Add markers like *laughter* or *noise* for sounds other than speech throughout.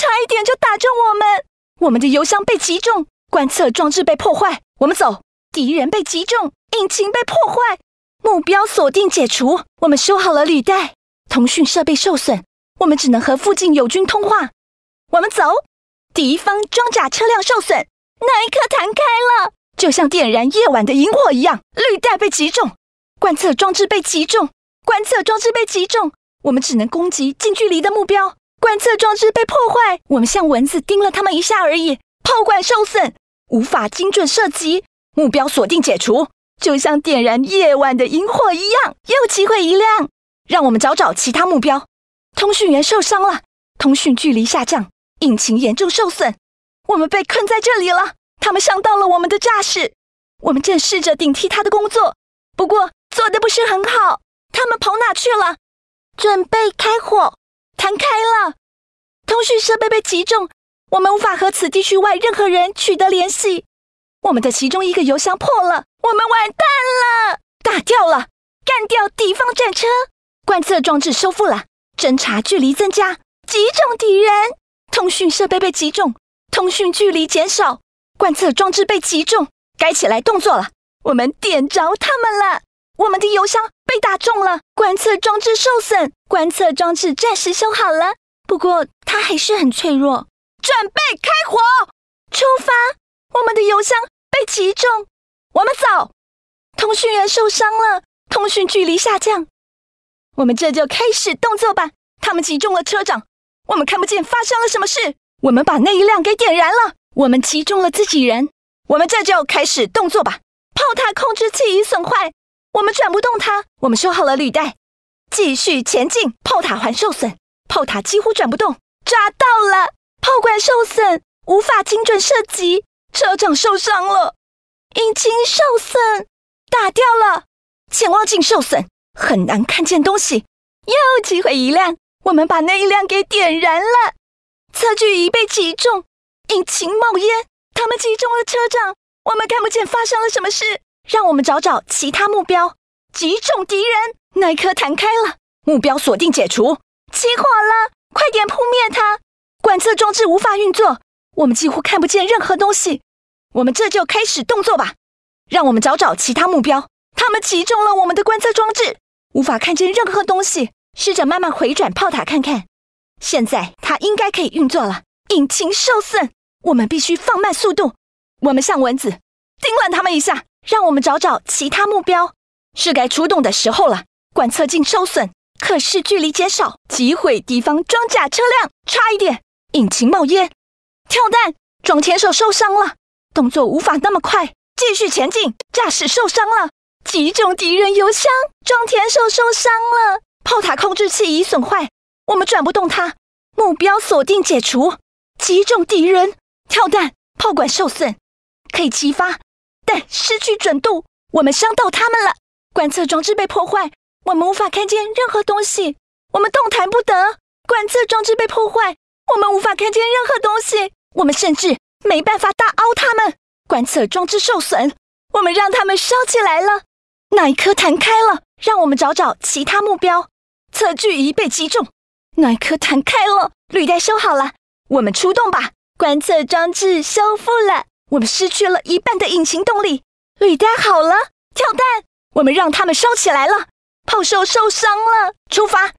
差一点就打中我们，我们的油箱被击中，观测装置被破坏。我们走，敌人被击中，引擎被破坏，目标锁定解除。我们修好了履带，通讯设备受损，我们只能和附近友军通话。我们走，敌方装甲车辆受损，那一刻弹开了，就像点燃夜晚的萤火一样。履带被击中，观测装置被击中，观测装置被击中，我们只能攻击近距离的目标。观测装置被破坏，我们像蚊子叮了他们一下而已。炮管受损，无法精准射击，目标锁定解除。就像点燃夜晚的萤火一样，又机会一亮。让我们找找其他目标。通讯员受伤了，通讯距离下降，引擎严重受损，我们被困在这里了。他们伤到了我们的战士，我们正试着顶替他的工作，不过做的不是很好。他们跑哪去了？准备开火。弹开了，通讯设备被击中，我们无法和此地区外任何人取得联系。我们的其中一个油箱破了，我们完蛋了。打掉了，干掉敌方战车，观测装置修复了，侦察距离增加，击中敌人。通讯设备被击中，通讯距离减少，观测装置被击中，该起来动作了。我们点着他们了，我们的油箱被打中了，观测装置受损。观测装置暂时修好了，不过它还是很脆弱。准备开火，出发！我们的油箱被击中，我们走。通讯员受伤了，通讯距离下降。我们这就开始动作吧。他们击中了车长，我们看不见发生了什么事。我们把那一辆给点燃了。我们击中了自己人。我们这就开始动作吧。炮塔控制器已损坏，我们转不动它。我们修好了履带。继续前进，炮塔环受损，炮塔几乎转不动。抓到了，炮管受损，无法精准射击。车长受伤了，引擎受损，打掉了。潜望镜受损，很难看见东西。又击毁一辆，我们把那一辆给点燃了。测距仪被击中，引擎冒烟，他们击中了车长，我们看不见发生了什么事。让我们找找其他目标，击中敌人。那一颗弹开了，目标锁定解除，起火了，快点扑灭它！观测装置无法运作，我们几乎看不见任何东西。我们这就开始动作吧，让我们找找其他目标。他们击中了我们的观测装置，无法看见任何东西。试着慢慢回转炮塔看看，现在它应该可以运作了。引擎受损，我们必须放慢速度。我们像蚊子，叮乱他们一下。让我们找找其他目标，是该出动的时候了。观测镜受损，可视距离减少，击毁敌方装甲车辆。差一点，引擎冒烟，跳弹。装填手受伤了，动作无法那么快，继续前进。驾驶受伤了，击中敌人油箱。装填手受伤了，炮塔控制器已损坏，我们转不动它。目标锁定解除，击中敌人。跳弹，炮管受损，可以激发，但失去准度。我们伤到他们了，观测装置被破坏。我们无法看见任何东西，我们动弹不得。观测装置被破坏，我们无法看见任何东西，我们甚至没办法大凹他们。观测装置受损，我们让他们烧起来了。那一颗弹开了，让我们找找其他目标。测距仪被击中，那一颗弹开了。履带修好了，我们出动吧。观测装置修复了，我们失去了一半的引擎动力。履带好了，跳弹，我们让他们烧起来了。炮手受伤了，出发！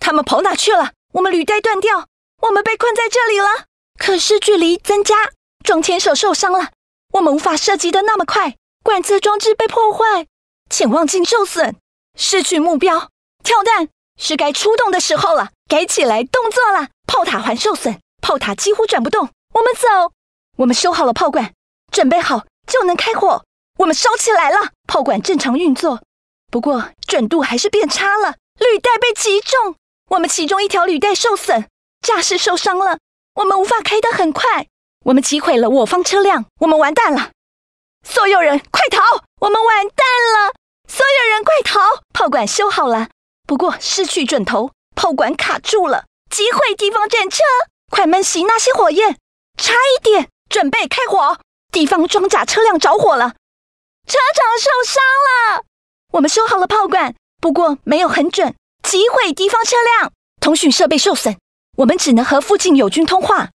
他们跑哪去了？我们履带断掉，我们被困在这里了。可是距离增加，装填手受伤了，我们无法射击的那么快。观测装置被破坏，潜望镜受损，失去目标。跳弹，是该出动的时候了，该起来动作了。炮塔环受损，炮塔几乎转不动。我们走，我们修好了炮管，准备好就能开火。我们烧起来了，炮管正常运作。不过，准度还是变差了。履带被击中，我们其中一条履带受损，驾驶受伤了，我们无法开得很快。我们击毁了我方车辆，我们完蛋了！所有人快逃！我们完蛋了！所有人快逃！炮管修好了，不过失去准头，炮管卡住了。击毁敌方战车，快闷熄那些火焰。差一点，准备开火。敌方装甲车辆着火了，车长受伤了。我们修好了炮管，不过没有很准，击毁敌方车辆，通讯设备受损，我们只能和附近友军通话。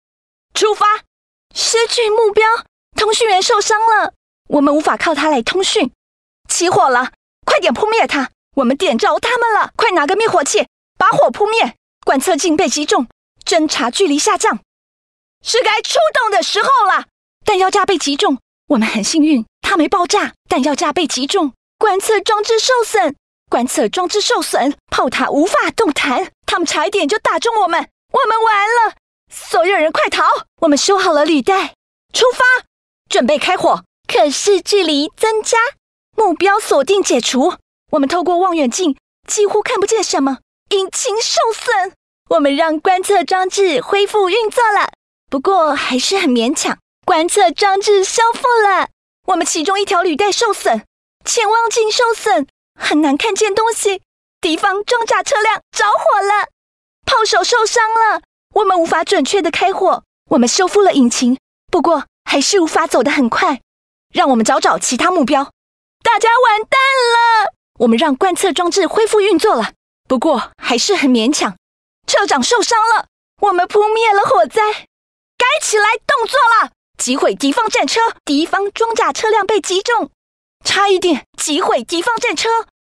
出发，失去目标，通讯员受伤了，我们无法靠他来通讯。起火了，快点扑灭它！我们点着他们了，快拿个灭火器把火扑灭。观测镜被击中，侦察距离下降。是该出动的时候了。弹药架被击中，我们很幸运，它没爆炸。弹药架被击中。观测装置受损，观测装置受损，炮塔无法动弹。他们差一点就打中我们，我们完了！所有人快逃！我们修好了履带，出发，准备开火。可是距离增加，目标锁定解除。我们透过望远镜几乎看不见什么。引擎受损，我们让观测装置恢复运作了，不过还是很勉强。观测装置修复了，我们其中一条履带受损。潜望镜受损，很难看见东西。敌方装甲车辆着火了，炮手受伤了，我们无法准确的开火。我们修复了引擎，不过还是无法走得很快。让我们找找其他目标。大家完蛋了！我们让观测装置恢复运作了，不过还是很勉强。车长受伤了，我们扑灭了火灾。该起来动作了，击毁敌方战车。敌方装甲车辆被击中。差一点击毁敌方战车，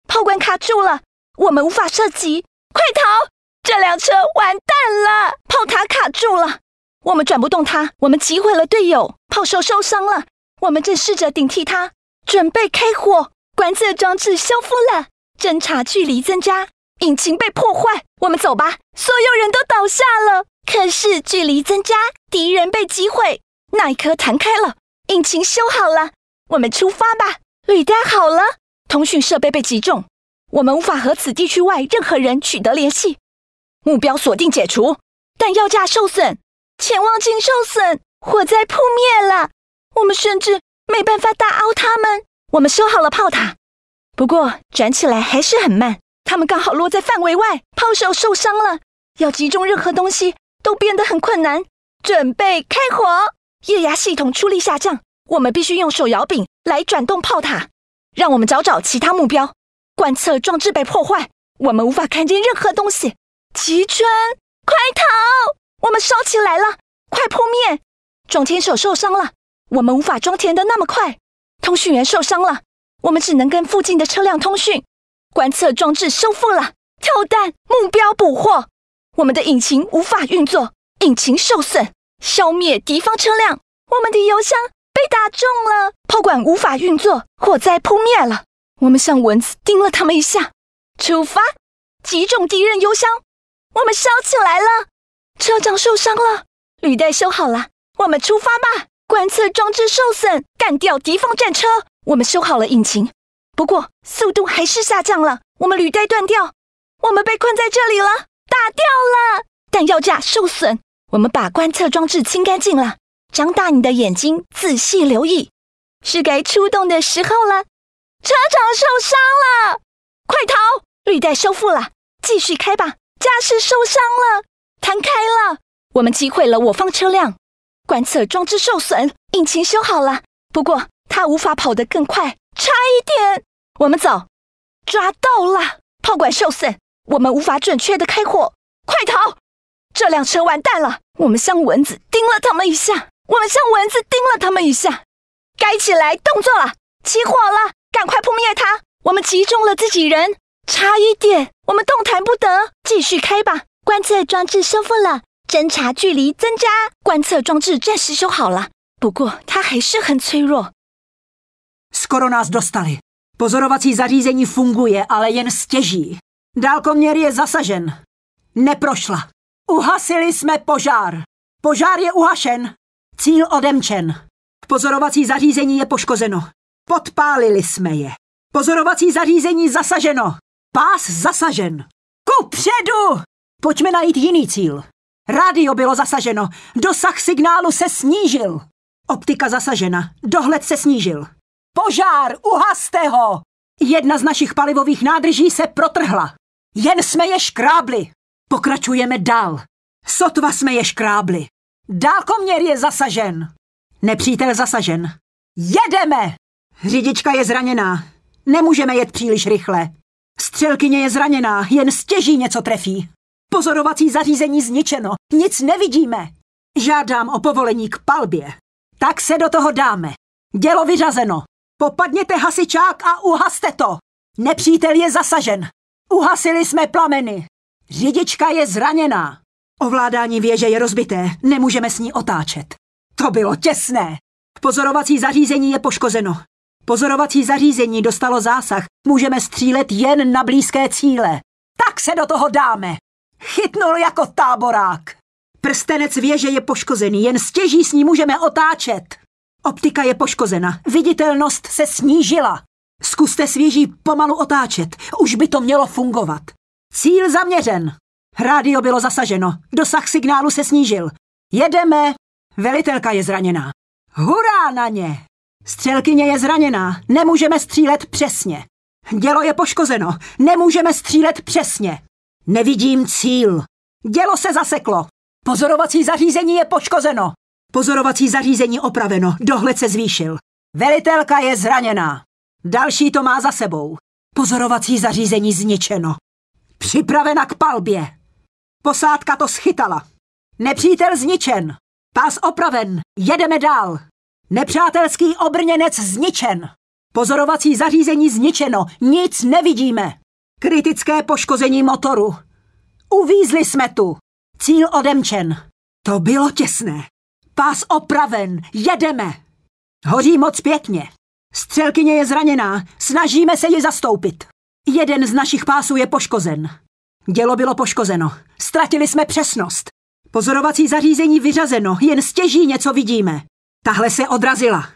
炮管卡住了，我们无法射击，快逃！这辆车完蛋了，炮塔卡住了，我们转不动它。我们击毁了队友，炮手受伤了，我们正试着顶替它，准备开火。观测装置修复了，侦察距离增加，引擎被破坏，我们走吧。所有人都倒下了，可是距离增加，敌人被击毁，那一颗弹开了，引擎修好了，我们出发吧。履带好了，通讯设备被击中，我们无法和此地区外任何人取得联系。目标锁定解除，弹药架受损，潜望镜受损，火灾扑灭了，我们甚至没办法打凹他们。我们修好了炮塔，不过转起来还是很慢。他们刚好落在范围外，炮手受伤了，要击中任何东西都变得很困难。准备开火，液压系统出力下降。我们必须用手摇柄来转动炮塔。让我们找找其他目标。观测装置被破坏，我们无法看见任何东西。吉川，快逃！我们烧起来了，快扑灭！装填手受伤了，我们无法装填的那么快。通讯员受伤了，我们只能跟附近的车辆通讯。观测装置修复了。跳弹，目标捕获。我们的引擎无法运作，引擎受损。消灭敌方车辆。我们的油箱。被打中了，炮管无法运作，火灾扑灭了。我们像蚊子叮了他们一下。出发，击中敌人邮箱，我们烧起来了。车长受伤了，履带修好了，我们出发吧。观测装置受损，干掉敌方战车。我们修好了引擎，不过速度还是下降了。我们履带断掉，我们被困在这里了。打掉了，弹药架受损，我们把观测装置清干净了。张大你的眼睛，仔细留意，是该出动的时候了。车长受伤了，快逃！履带修复了，继续开吧。驾驶受伤了，弹开了。我们击毁了我方车辆，观测装置受损，引擎修好了，不过它无法跑得更快。差一点，我们走。抓到了，炮管受损，我们无法准确的开火，快逃！这辆车完蛋了，我们像蚊子叮了他们一下。我们像蚊子叮了他们一下，该起来动作了，起火了，赶快扑灭它！我们击中了自己人，差一点，我们动弹不得，继续开吧。观测装置修复了，侦察距离增加，观测装置暂时修好了，不过它还是很脆弱。Skoro nás dostali pozorovací zařízení funguje, ale jen stěží. Dálkovněř je zasažen, neprošla. Uhasili sme požár, požár je uhasen. Cíl odemčen. Pozorovací zařízení je poškozeno. Podpálili jsme je. Pozorovací zařízení zasaženo. Pás zasažen. Ku předu! Pojďme najít jiný cíl. Rádio bylo zasaženo. Dosah signálu se snížil. Optika zasažena. Dohled se snížil. Požár! Uhaste ho! Jedna z našich palivových nádrží se protrhla. Jen jsme je škrábli. Pokračujeme dál. Sotva jsme je škrábli. Dálkoměr je zasažen! Nepřítel zasažen. Jedeme! Řidička je zraněná. Nemůžeme jet příliš rychle. Střelkyně je zraněná, jen stěží něco trefí. Pozorovací zařízení zničeno, nic nevidíme. Žádám o povolení k palbě. Tak se do toho dáme. Dělo vyřazeno. Popadněte hasičák a uhaste to. Nepřítel je zasažen. Uhasili jsme plameny. Řidička je zraněná. Ovládání věže je rozbité, nemůžeme s ní otáčet. To bylo těsné. Pozorovací zařízení je poškozeno. Pozorovací zařízení dostalo zásah. Můžeme střílet jen na blízké cíle. Tak se do toho dáme. Chytnul jako táborák. Prstenec věže je poškozený, jen stěží s ní můžeme otáčet. Optika je poškozena, viditelnost se snížila. Zkuste svěží pomalu otáčet, už by to mělo fungovat. Cíl zaměřen. Rádio bylo zasaženo. Dosah signálu se snížil. Jedeme! Velitelka je zraněná. Hurá na ně! Střelkyně je zraněná. Nemůžeme střílet přesně. Dělo je poškozeno. Nemůžeme střílet přesně. Nevidím cíl. Dělo se zaseklo. Pozorovací zařízení je poškozeno. Pozorovací zařízení opraveno. Dohled se zvýšil. Velitelka je zraněná. Další to má za sebou. Pozorovací zařízení zničeno. Připravena k palbě. Posádka to schytala. Nepřítel zničen. Pás opraven. Jedeme dál. Nepřátelský obrněnec zničen. Pozorovací zařízení zničeno. Nic nevidíme. Kritické poškození motoru. Uvízli jsme tu. Cíl odemčen. To bylo těsné. Pás opraven. Jedeme. Hoří moc pěkně. Střelkyně je zraněná. Snažíme se ji zastoupit. Jeden z našich pásů je poškozen. Dělo bylo poškozeno. Ztratili jsme přesnost. Pozorovací zařízení vyřazeno, jen stěží něco vidíme. Tahle se odrazila.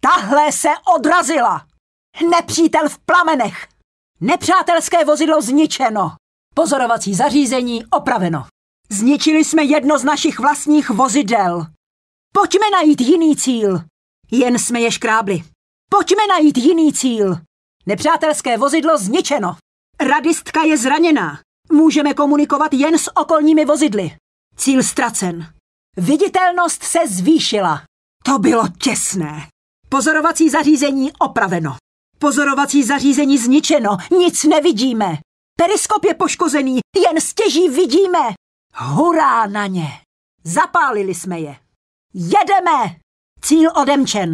Tahle se odrazila! Nepřítel v plamenech! Nepřátelské vozidlo zničeno! Pozorovací zařízení opraveno. Zničili jsme jedno z našich vlastních vozidel. Pojďme najít jiný cíl. Jen jsme je škrábli. Pojďme najít jiný cíl. Nepřátelské vozidlo zničeno. Radistka je zraněná můžeme komunikovat jen s okolními vozidly. Cíl ztracen. Viditelnost se zvýšila. To bylo těsné. Pozorovací zařízení opraveno. Pozorovací zařízení zničeno. Nic nevidíme. Periskop je poškozený. Jen stěží vidíme. Hurá na ně. Zapálili jsme je. Jedeme! Cíl odemčen.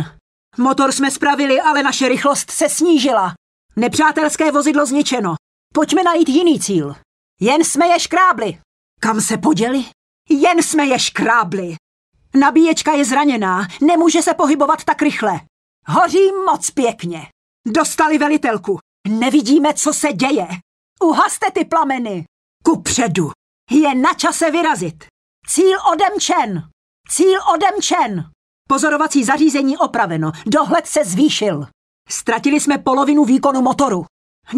Motor jsme spravili, ale naše rychlost se snížila. Nepřátelské vozidlo zničeno. Pojďme najít jiný cíl. Jen jsme je škrábli. Kam se poděli? Jen jsme je škrábli. Nabíječka je zraněná, nemůže se pohybovat tak rychle. Hoří moc pěkně. Dostali velitelku. Nevidíme, co se děje. Uhaste ty plameny. Ku předu. Je na čase vyrazit. Cíl odemčen. Cíl odemčen. Pozorovací zařízení opraveno. Dohled se zvýšil. Ztratili jsme polovinu výkonu motoru.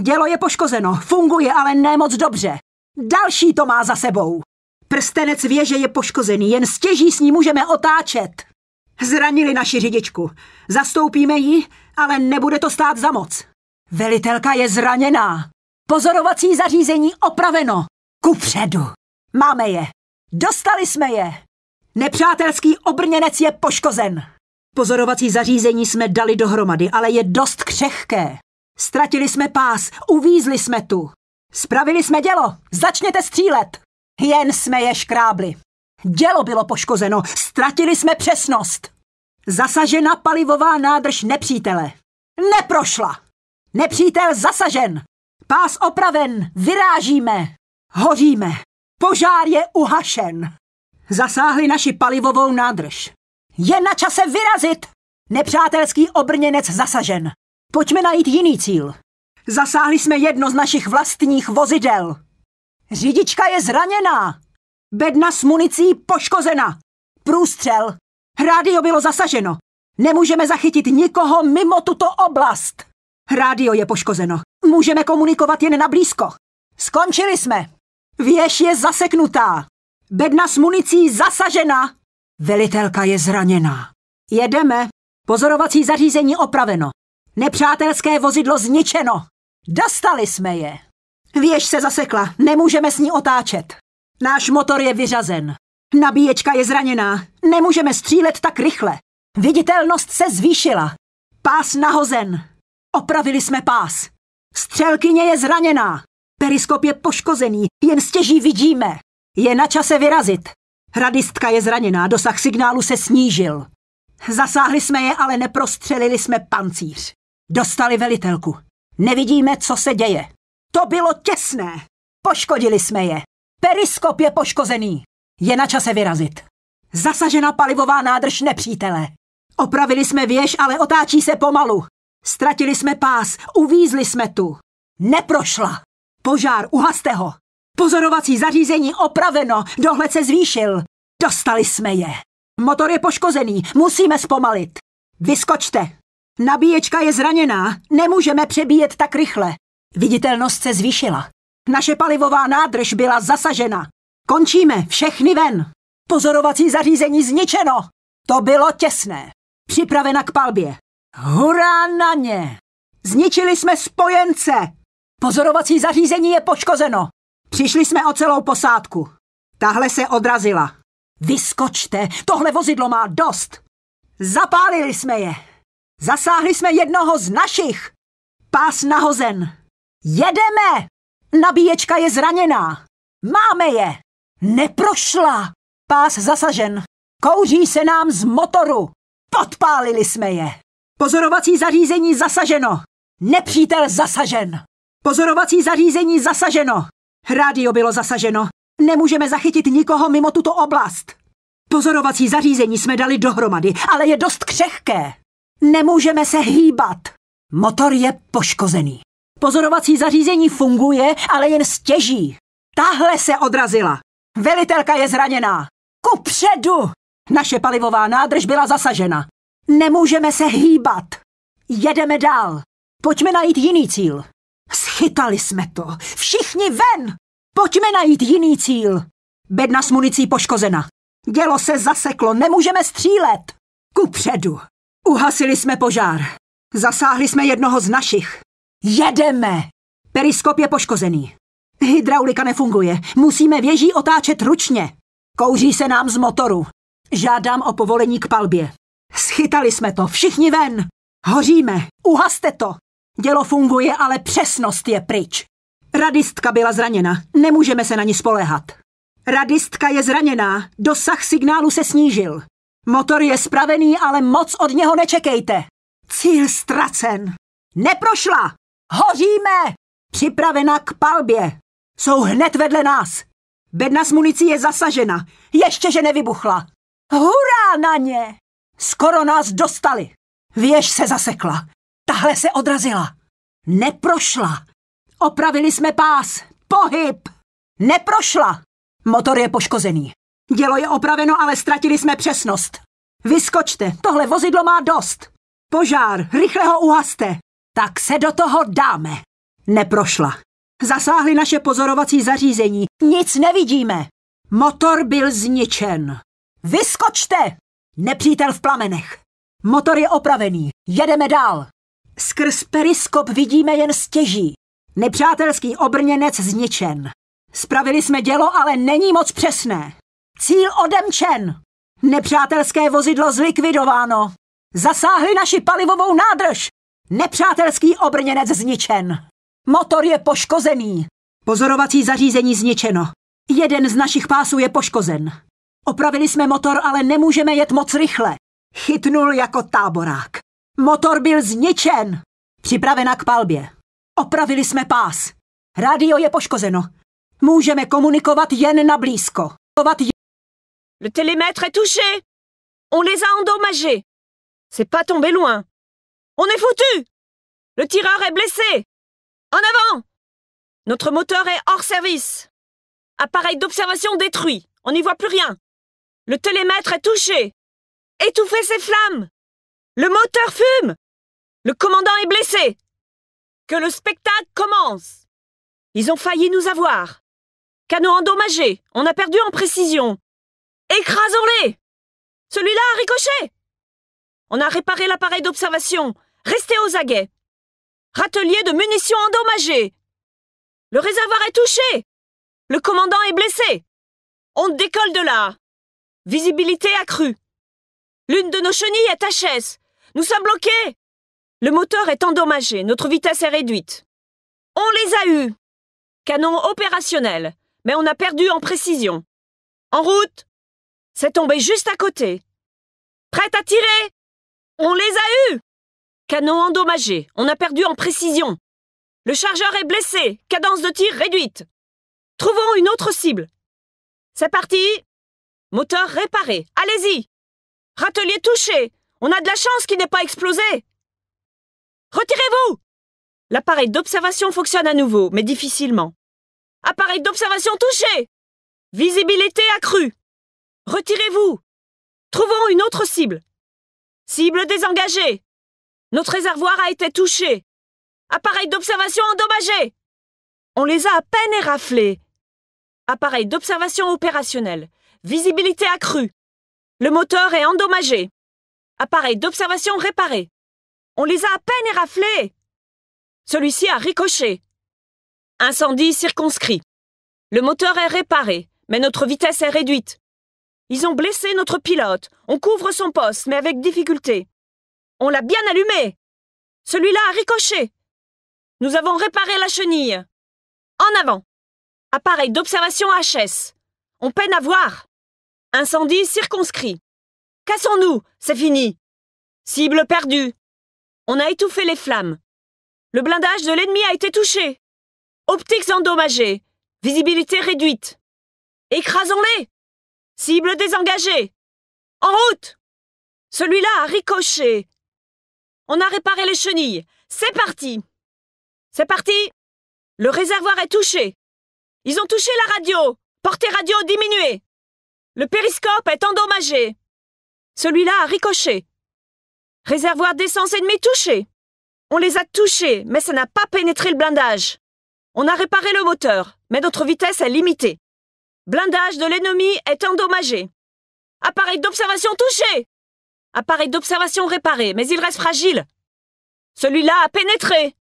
Dělo je poškozeno, funguje ale nemoc dobře. Další to má za sebou. Prstenec věže je poškozený, jen stěží s ní můžeme otáčet. Zranili naši řidičku. Zastoupíme ji, ale nebude to stát za moc. Velitelka je zraněná. Pozorovací zařízení opraveno. Kupředu. Máme je. Dostali jsme je. Nepřátelský obrněnec je poškozen. Pozorovací zařízení jsme dali dohromady, ale je dost křehké. Ztratili jsme pás, uvízli jsme tu. Spravili jsme dělo! Začněte střílet! Jen jsme je škrábli. Dělo bylo poškozeno, ztratili jsme přesnost. Zasažena palivová nádrž nepřítele. Neprošla! Nepřítel zasažen! Pás opraven, vyrážíme! Hoříme! Požár je uhašen! Zasáhli naši palivovou nádrž. Je na čase vyrazit! Nepřátelský obrněnec zasažen. Pojďme najít jiný cíl. Zasáhli jsme jedno z našich vlastních vozidel. Řidička je zraněná. Bedna s municí poškozena. Průstřel. Rádio bylo zasaženo. Nemůžeme zachytit nikoho mimo tuto oblast. Rádio je poškozeno. Můžeme komunikovat jen na Skončili jsme. Věž je zaseknutá. Bedna s municí zasažena. Velitelka je zraněná. Jedeme. Pozorovací zařízení opraveno. Nepřátelské vozidlo zničeno. Dostali jsme je! Věž se zasekla, nemůžeme s ní otáčet. Náš motor je vyřazen. Nabíječka je zraněná, nemůžeme střílet tak rychle. Viditelnost se zvýšila. Pás nahozen. Opravili jsme pás. Střelkyně je zraněná. Periskop je poškozený, jen stěží vidíme. Je na čase vyrazit. Radistka je zraněná, dosah signálu se snížil. Zasáhli jsme je, ale neprostřelili jsme pancíř. Dostali velitelku. Nevidíme, co se děje. To bylo těsné. Poškodili jsme je. Periskop je poškozený. Je na čase vyrazit. Zasažena palivová nádrž nepřítele. Opravili jsme věž, ale otáčí se pomalu. Ztratili jsme pás, uvízli jsme tu. Neprošla. Požár, uhaste ho. Pozorovací zařízení opraveno, dohled se zvýšil. Dostali jsme je. Motor je poškozený, musíme zpomalit. Vyskočte. Nabíječka je zraněná. Nemůžeme přebíjet tak rychle. Viditelnost se zvýšila. Naše palivová nádrž byla zasažena. Končíme, všechny ven. Pozorovací zařízení zničeno. To bylo těsné. Připravena k palbě. Hurá na ně! Zničili jsme spojence! Pozorovací zařízení je poškozeno. Přišli jsme o celou posádku. Tahle se odrazila. Vyskočte, tohle vozidlo má dost. Zapálili jsme je. Zasáhli jsme jednoho z našich! Pás nahozen! Jedeme! Nabíječka je zraněná! Máme je! Neprošla! Pás zasažen! Kouří se nám z motoru! Podpálili jsme je! Pozorovací zařízení zasaženo! Nepřítel zasažen! Pozorovací zařízení zasaženo! Rádio bylo zasaženo! Nemůžeme zachytit nikoho mimo tuto oblast! Pozorovací zařízení jsme dali dohromady, ale je dost křehké. Nemůžeme se hýbat. Motor je poškozený. Pozorovací zařízení funguje, ale jen stěží. Tahle se odrazila. Velitelka je zraněná. Ku předu! Naše palivová nádrž byla zasažena. Nemůžeme se hýbat. Jedeme dál. Pojďme najít jiný cíl. Schytali jsme to. Všichni ven! Pojďme najít jiný cíl. Bedna s municí poškozena. Dělo se zaseklo, nemůžeme střílet. Ku předu. Uhasili jsme požár. Zasáhli jsme jednoho z našich. Jedeme! Periskop je poškozený. Hydraulika nefunguje. Musíme věží otáčet ručně. Kouří se nám z motoru. Žádám o povolení k palbě. Schytali jsme to. Všichni ven! Hoříme! Uhaste to! Dělo funguje, ale přesnost je pryč. Radistka byla zraněna. Nemůžeme se na ní spolehat. Radistka je zraněná. Dosah signálu se snížil. Motor je spravený, ale moc od něho nečekejte. Cíl ztracen. Neprošla! Hoříme! Připravena k palbě. Jsou hned vedle nás. Bedna s municí je zasažena. Ještě, že nevybuchla. Hurá na ně! Skoro nás dostali. Věž se zasekla. Tahle se odrazila. Neprošla. Opravili jsme pás. Pohyb. Neprošla. Motor je poškozený. Dělo je opraveno, ale ztratili jsme přesnost. Vyskočte, tohle vozidlo má dost. Požár, rychle ho uhaste. Tak se do toho dáme. Neprošla. Zasáhli naše pozorovací zařízení. Nic nevidíme. Motor byl zničen. Vyskočte! Nepřítel v plamenech. Motor je opravený. Jedeme dál. Skrz periskop vidíme jen stěží. Nepřátelský obrněnec zničen. Spravili jsme dělo, ale není moc přesné. Cíl odemčen! Nepřátelské vozidlo zlikvidováno! Zasáhli naši palivovou nádrž! Nepřátelský obrněnec zničen! Motor je poškozený! Pozorovací zařízení zničeno. Jeden z našich pásů je poškozen. Opravili jsme motor, ale nemůžeme jet moc rychle. Chytnul jako táborák. Motor byl zničen! Připravena k palbě. Opravili jsme pás. Radio je poškozeno. Můžeme komunikovat jen na blízko. Le télémètre est touché On les a endommagés C'est pas tombé loin On est foutu Le tireur est blessé En avant Notre moteur est hors service Appareil d'observation détruit On n'y voit plus rien Le télémètre est touché Étouffez ses flammes Le moteur fume Le commandant est blessé Que le spectacle commence Ils ont failli nous avoir Canot endommagé On a perdu en précision Écrasons-les Celui-là a ricoché On a réparé l'appareil d'observation. Restez aux aguets. Râtelier de munitions endommagées. Le réservoir est touché. Le commandant est blessé. On décolle de là. Visibilité accrue. L'une de nos chenilles est HS. Nous sommes bloqués. Le moteur est endommagé. Notre vitesse est réduite. On les a eus. Canon opérationnel. Mais on a perdu en précision. En route c'est tombé juste à côté. Prête à tirer On les a eus Canon endommagé, on a perdu en précision. Le chargeur est blessé, cadence de tir réduite. Trouvons une autre cible. C'est parti Moteur réparé, allez-y Râtelier touché, on a de la chance qu'il n'ait pas explosé Retirez-vous L'appareil d'observation fonctionne à nouveau, mais difficilement. Appareil d'observation touché Visibilité accrue Retirez-vous Trouvons une autre cible Cible désengagée Notre réservoir a été touché Appareil d'observation endommagé On les a à peine éraflés Appareil d'observation opérationnel. Visibilité accrue. Le moteur est endommagé. Appareil d'observation réparé. On les a à peine éraflés. Celui-ci a ricoché. Incendie circonscrit. Le moteur est réparé, mais notre vitesse est réduite. Ils ont blessé notre pilote. On couvre son poste, mais avec difficulté. On l'a bien allumé. Celui-là a ricoché. Nous avons réparé la chenille. En avant. Appareil d'observation HS. On peine à voir. Incendie circonscrit. Cassons-nous, c'est fini. Cible perdue. On a étouffé les flammes. Le blindage de l'ennemi a été touché. Optiques endommagées. Visibilité réduite. Écrasons-les Cible désengagée. En route. Celui-là a ricoché. On a réparé les chenilles. C'est parti. C'est parti. Le réservoir est touché. Ils ont touché la radio. Portée radio diminuée. Le périscope est endommagé. Celui-là a ricoché. Réservoir d'essence ennemi touché. On les a touchés, mais ça n'a pas pénétré le blindage. On a réparé le moteur, mais notre vitesse est limitée. Blindage de l'ennemi est endommagé. Appareil d'observation touché. Appareil d'observation réparé, mais il reste fragile. Celui-là a pénétré.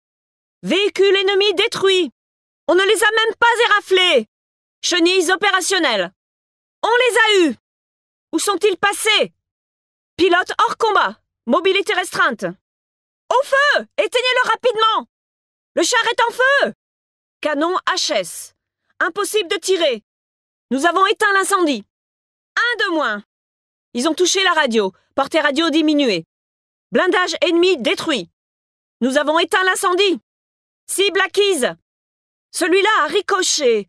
Véhicule ennemi détruit. On ne les a même pas éraflés. Chenilles opérationnelles. On les a eus. Où sont-ils passés Pilote hors combat. Mobilité restreinte. Au feu Éteignez-le rapidement Le char est en feu Canon HS. Impossible de tirer. Nous avons éteint l'incendie. Un de moins. Ils ont touché la radio. Portée radio diminuée. Blindage ennemi détruit. Nous avons éteint l'incendie. Cible acquise. Celui-là a ricoché.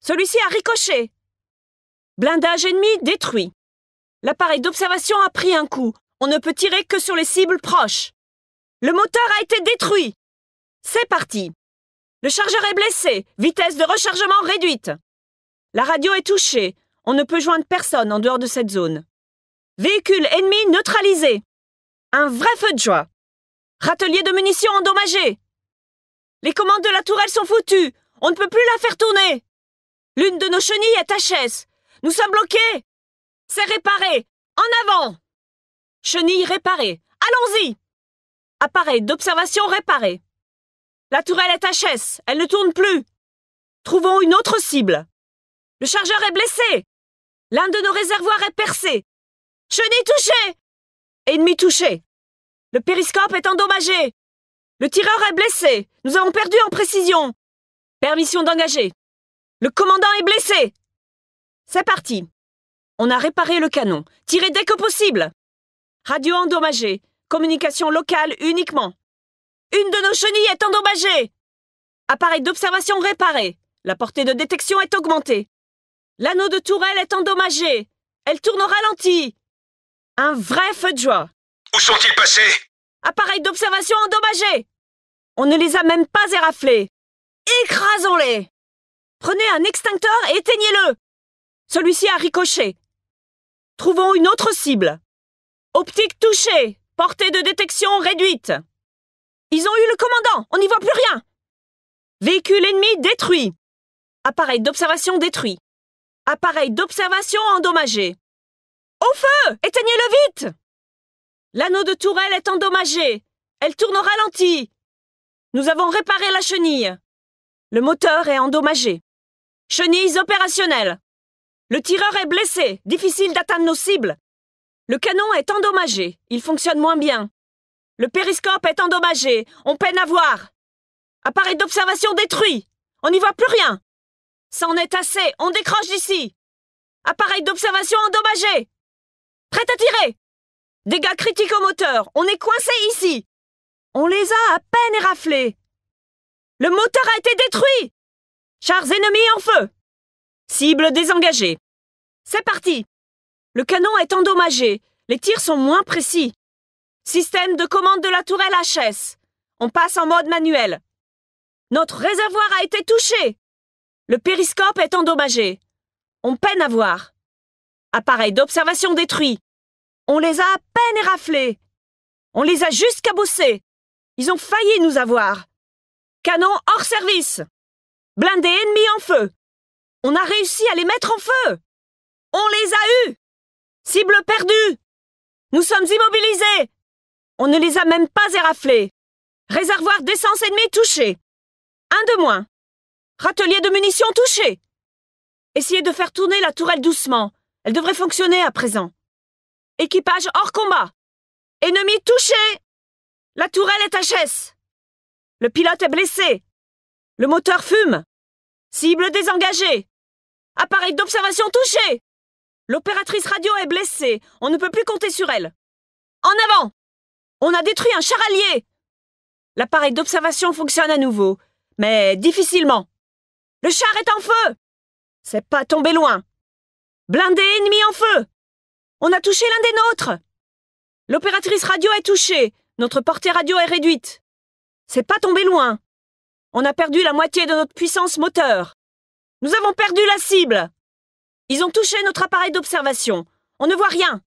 Celui-ci a ricoché. Blindage ennemi détruit. L'appareil d'observation a pris un coup. On ne peut tirer que sur les cibles proches. Le moteur a été détruit. C'est parti. Le chargeur est blessé. Vitesse de rechargement réduite. La radio est touchée. On ne peut joindre personne en dehors de cette zone. Véhicule ennemi neutralisé. Un vrai feu de joie. Râtelier de munitions endommagé. Les commandes de la tourelle sont foutues. On ne peut plus la faire tourner. L'une de nos chenilles est HS. Nous sommes bloqués. C'est réparé. En avant. Chenille réparée. Allons-y. Appareil d'observation réparé. La tourelle est HS. Elle ne tourne plus. Trouvons une autre cible. Le chargeur est blessé L'un de nos réservoirs est percé Chenille touchée Ennemi touché Le périscope est endommagé Le tireur est blessé Nous avons perdu en précision Permission d'engager Le commandant est blessé C'est parti On a réparé le canon. Tirez dès que possible Radio endommagée. Communication locale uniquement. Une de nos chenilles est endommagée Appareil d'observation réparé. La portée de détection est augmentée. L'anneau de tourelle est endommagé. Elle tourne au ralenti. Un vrai feu de joie. Où sont-ils passés Appareil d'observation endommagé. On ne les a même pas éraflés. Écrasons-les. Prenez un extincteur et éteignez-le. Celui-ci a ricoché. Trouvons une autre cible. Optique touchée. Portée de détection réduite. Ils ont eu le commandant. On n'y voit plus rien. Véhicule ennemi détruit. Appareil d'observation détruit. Appareil d'observation endommagé. Au feu Éteignez-le vite L'anneau de tourelle est endommagé. Elle tourne au ralenti. Nous avons réparé la chenille. Le moteur est endommagé. Chenille opérationnelle. Le tireur est blessé. Difficile d'atteindre nos cibles. Le canon est endommagé. Il fonctionne moins bien. Le périscope est endommagé. On peine à voir. Appareil d'observation détruit. On n'y voit plus rien. C'en est assez On décroche d'ici Appareil d'observation endommagé Prêt à tirer Dégâts critiques au moteur On est coincé ici On les a à peine éraflés Le moteur a été détruit Chars ennemis en feu Cible désengagée C'est parti Le canon est endommagé. Les tirs sont moins précis. Système de commande de la tourelle HS. On passe en mode manuel. Notre réservoir a été touché. Le périscope est endommagé. On peine à voir. Appareil d'observation détruit. On les a à peine éraflés. On les a juste cabossés. Ils ont failli nous avoir. Canon hors service. Blindés ennemis en feu. On a réussi à les mettre en feu. On les a eus. Cible perdue. Nous sommes immobilisés. On ne les a même pas éraflés. Réservoir d'essence ennemie touché. Un de moins. Râtelier de munitions touché Essayez de faire tourner la tourelle doucement. Elle devrait fonctionner à présent. Équipage hors combat Ennemi touché La tourelle est HS Le pilote est blessé Le moteur fume Cible désengagée Appareil d'observation touché L'opératrice radio est blessée. On ne peut plus compter sur elle. En avant On a détruit un char allié L'appareil d'observation fonctionne à nouveau, mais difficilement. Le char est en feu C'est pas tombé loin Blindé ennemi en feu On a touché l'un des nôtres L'opératrice radio est touchée Notre portée radio est réduite C'est pas tombé loin On a perdu la moitié de notre puissance moteur Nous avons perdu la cible Ils ont touché notre appareil d'observation On ne voit rien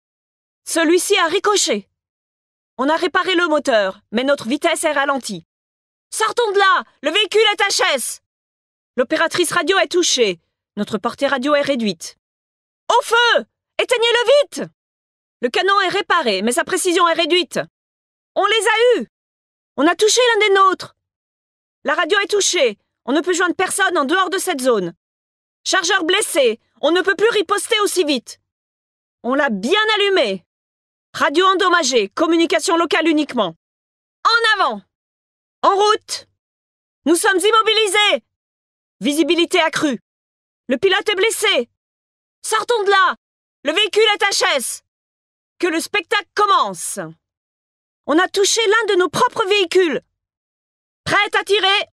Celui-ci a ricoché On a réparé le moteur, mais notre vitesse est ralentie Sortons de là Le véhicule est HS L'opératrice radio est touchée. Notre portée radio est réduite. Au feu Éteignez-le vite Le canon est réparé, mais sa précision est réduite. On les a eus On a touché l'un des nôtres La radio est touchée. On ne peut joindre personne en dehors de cette zone. Chargeur blessé. On ne peut plus riposter aussi vite. On l'a bien allumé. Radio endommagée, communication locale uniquement. En avant En route Nous sommes immobilisés Visibilité accrue. Le pilote est blessé. Sortons de là. Le véhicule est HS. Que le spectacle commence. On a touché l'un de nos propres véhicules. Prête à tirer.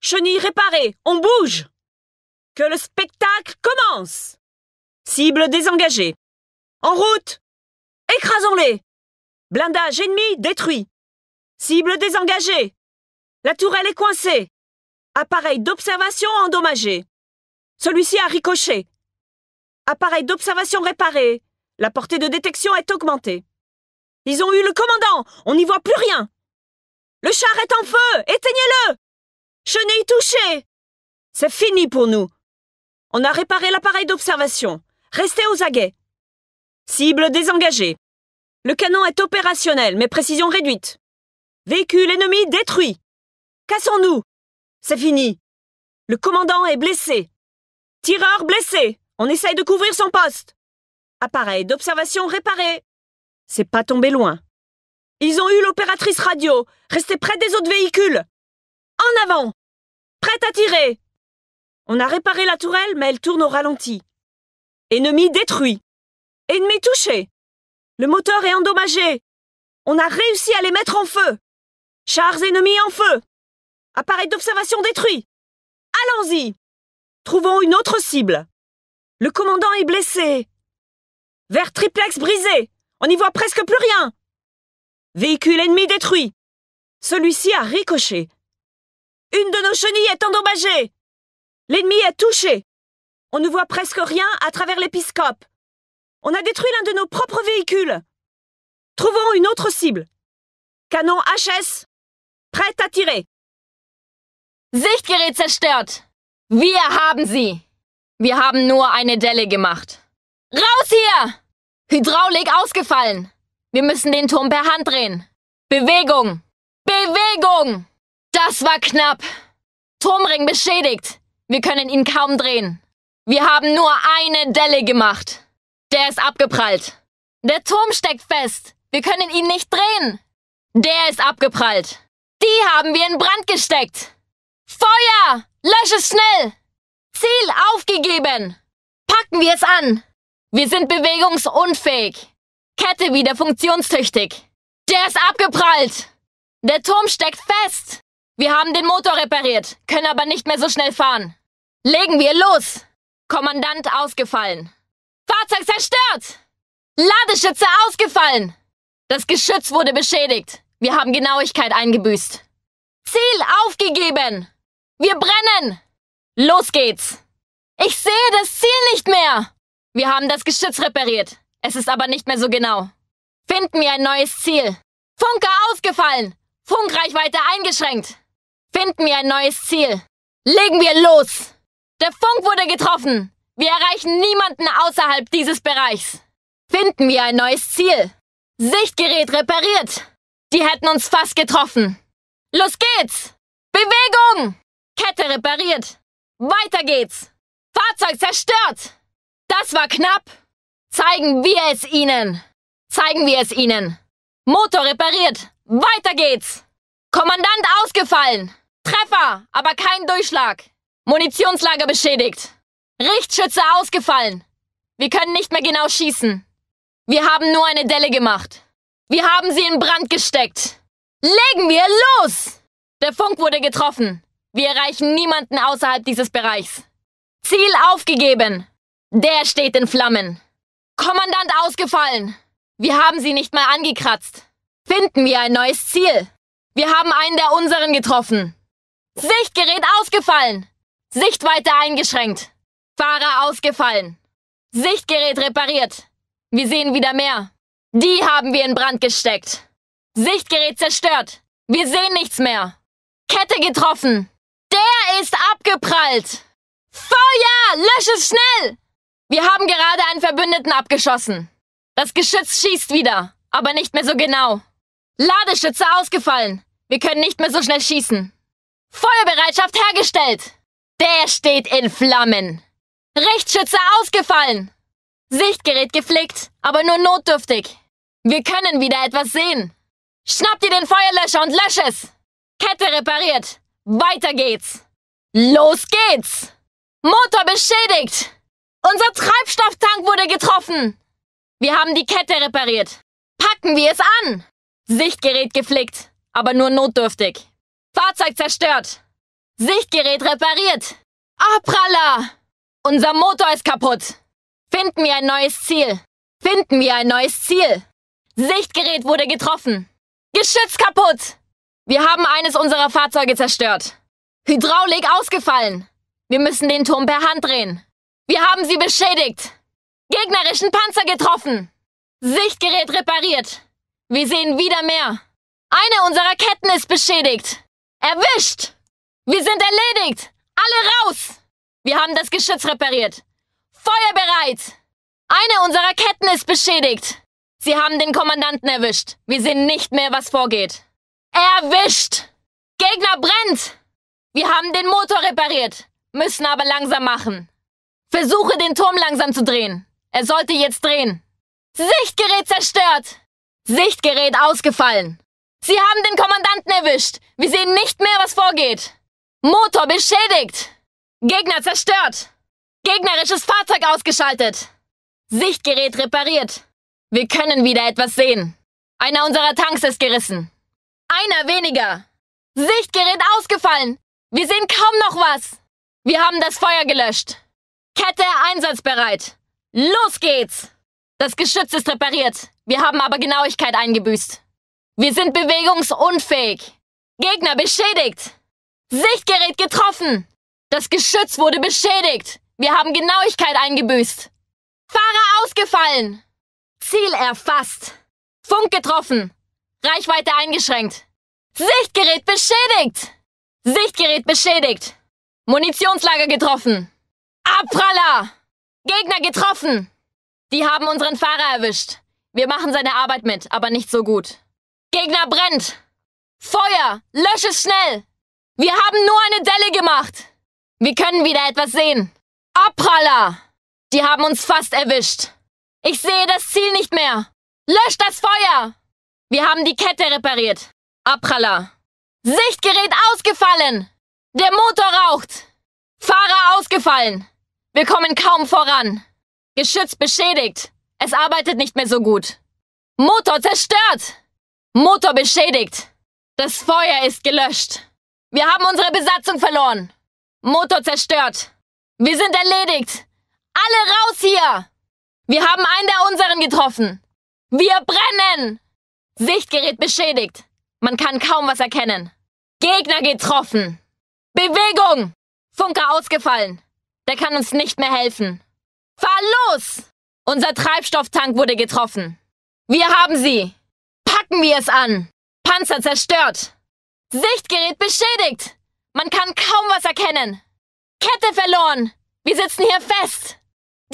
Chenille réparée. On bouge. Que le spectacle commence. Cible désengagée. En route. Écrasons-les. Blindage ennemi détruit. Cible désengagée. La tourelle est coincée. Appareil d'observation endommagé. Celui-ci a ricoché. Appareil d'observation réparé. La portée de détection est augmentée. Ils ont eu le commandant. On n'y voit plus rien. Le char est en feu. Éteignez-le. Chenille touché. C'est fini pour nous. On a réparé l'appareil d'observation. Restez aux aguets. Cible désengagée. Le canon est opérationnel, mais précision réduite. Véhicule ennemi détruit. Cassons-nous. C'est fini. Le commandant est blessé. Tireur blessé. On essaye de couvrir son poste. Appareil d'observation réparé. C'est pas tombé loin. Ils ont eu l'opératrice radio. Restez près des autres véhicules. En avant. Prête à tirer. On a réparé la tourelle, mais elle tourne au ralenti. Ennemi détruit. Ennemi touché. Le moteur est endommagé. On a réussi à les mettre en feu. Chars ennemis en feu. Appareil d'observation détruit. Allons-y. Trouvons une autre cible. Le commandant est blessé. Vert triplex brisé. On n'y voit presque plus rien. Véhicule ennemi détruit. Celui-ci a ricoché. Une de nos chenilles est endommagée. L'ennemi est touché. On ne voit presque rien à travers l'épiscope. On a détruit l'un de nos propres véhicules. Trouvons une autre cible. Canon HS. Prêt à tirer. Sichtgerät zerstört! Wir haben sie! Wir haben nur eine Delle gemacht. Raus hier! Hydraulik ausgefallen! Wir müssen den Turm per Hand drehen. Bewegung! Bewegung! Das war knapp! Turmring beschädigt! Wir können ihn kaum drehen. Wir haben nur eine Delle gemacht. Der ist abgeprallt. Der Turm steckt fest. Wir können ihn nicht drehen. Der ist abgeprallt. Die haben wir in Brand gesteckt. Feuer! Lösch es schnell! Ziel aufgegeben! Packen wir es an! Wir sind bewegungsunfähig! Kette wieder funktionstüchtig! Der ist abgeprallt! Der Turm steckt fest! Wir haben den Motor repariert, können aber nicht mehr so schnell fahren. Legen wir los! Kommandant ausgefallen. Fahrzeug zerstört! Ladeschütze ausgefallen! Das Geschütz wurde beschädigt. Wir haben Genauigkeit eingebüßt. Ziel aufgegeben! Wir brennen! Los geht's! Ich sehe das Ziel nicht mehr! Wir haben das Geschütz repariert. Es ist aber nicht mehr so genau. Finden wir ein neues Ziel. Funker ausgefallen! Funkreichweite eingeschränkt! Finden wir ein neues Ziel. Legen wir los! Der Funk wurde getroffen! Wir erreichen niemanden außerhalb dieses Bereichs. Finden wir ein neues Ziel. Sichtgerät repariert. Die hätten uns fast getroffen. Los geht's! Bewegung! Kette repariert. Weiter geht's. Fahrzeug zerstört. Das war knapp. Zeigen wir es Ihnen. Zeigen wir es Ihnen. Motor repariert. Weiter geht's. Kommandant ausgefallen. Treffer, aber kein Durchschlag. Munitionslager beschädigt. Richtschütze ausgefallen. Wir können nicht mehr genau schießen. Wir haben nur eine Delle gemacht. Wir haben sie in Brand gesteckt. Legen wir los! Der Funk wurde getroffen. Wir erreichen niemanden außerhalb dieses Bereichs. Ziel aufgegeben. Der steht in Flammen. Kommandant ausgefallen. Wir haben sie nicht mal angekratzt. Finden wir ein neues Ziel. Wir haben einen der unseren getroffen. Sichtgerät ausgefallen. Sichtweite eingeschränkt. Fahrer ausgefallen. Sichtgerät repariert. Wir sehen wieder mehr. Die haben wir in Brand gesteckt. Sichtgerät zerstört. Wir sehen nichts mehr. Kette getroffen ist abgeprallt! Feuer! Lösch es schnell! Wir haben gerade einen Verbündeten abgeschossen. Das Geschütz schießt wieder, aber nicht mehr so genau. Ladeschütze ausgefallen. Wir können nicht mehr so schnell schießen. Feuerbereitschaft hergestellt. Der steht in Flammen. Richtschütze ausgefallen. Sichtgerät gepflegt, aber nur notdürftig. Wir können wieder etwas sehen. Schnapp dir den Feuerlöscher und lösch es. Kette repariert. Weiter geht's. Los geht's! Motor beschädigt! Unser Treibstofftank wurde getroffen! Wir haben die Kette repariert. Packen wir es an! Sichtgerät geflickt, aber nur notdürftig. Fahrzeug zerstört. Sichtgerät repariert. Abpraller! Unser Motor ist kaputt. Finden wir ein neues Ziel. Finden wir ein neues Ziel. Sichtgerät wurde getroffen. Geschütz kaputt. Wir haben eines unserer Fahrzeuge zerstört. Hydraulik ausgefallen. Wir müssen den Turm per Hand drehen. Wir haben sie beschädigt. Gegnerischen Panzer getroffen. Sichtgerät repariert. Wir sehen wieder mehr. Eine unserer Ketten ist beschädigt. Erwischt! Wir sind erledigt! Alle raus! Wir haben das Geschütz repariert. Feuer bereit! Eine unserer Ketten ist beschädigt. Sie haben den Kommandanten erwischt. Wir sehen nicht mehr, was vorgeht. Erwischt! Gegner brennt! Wir haben den Motor repariert, müssen aber langsam machen. Versuche den Turm langsam zu drehen. Er sollte jetzt drehen. Sichtgerät zerstört! Sichtgerät ausgefallen. Sie haben den Kommandanten erwischt. Wir sehen nicht mehr, was vorgeht. Motor beschädigt. Gegner zerstört. Gegnerisches Fahrzeug ausgeschaltet. Sichtgerät repariert. Wir können wieder etwas sehen. Einer unserer Tanks ist gerissen. Einer weniger. Sichtgerät ausgefallen. Wir sehen kaum noch was. Wir haben das Feuer gelöscht. Kette einsatzbereit. Los geht's! Das Geschütz ist repariert. Wir haben aber Genauigkeit eingebüßt. Wir sind bewegungsunfähig. Gegner beschädigt. Sichtgerät getroffen. Das Geschütz wurde beschädigt. Wir haben Genauigkeit eingebüßt. Fahrer ausgefallen. Ziel erfasst. Funk getroffen. Reichweite eingeschränkt. Sichtgerät beschädigt. Sichtgerät beschädigt. Munitionslager getroffen. Abpraller! Gegner getroffen! Die haben unseren Fahrer erwischt. Wir machen seine Arbeit mit, aber nicht so gut. Gegner brennt! Feuer! Lösch es schnell! Wir haben nur eine Delle gemacht! Wir können wieder etwas sehen. Abpraller! Die haben uns fast erwischt. Ich sehe das Ziel nicht mehr. Lösch das Feuer! Wir haben die Kette repariert. Abpraller. Sichtgerät ausgefallen! Der Motor raucht! Fahrer ausgefallen! Wir kommen kaum voran! Geschütz beschädigt! Es arbeitet nicht mehr so gut! Motor zerstört! Motor beschädigt! Das Feuer ist gelöscht! Wir haben unsere Besatzung verloren! Motor zerstört! Wir sind erledigt! Alle raus hier! Wir haben einen der unseren getroffen! Wir brennen! Sichtgerät beschädigt! Man kann kaum was erkennen. Gegner getroffen! Bewegung! Funker ausgefallen! Der kann uns nicht mehr helfen! Fahr los! Unser Treibstofftank wurde getroffen! Wir haben sie! Packen wir es an! Panzer zerstört! Sichtgerät beschädigt! Man kann kaum was erkennen! Kette verloren! Wir sitzen hier fest!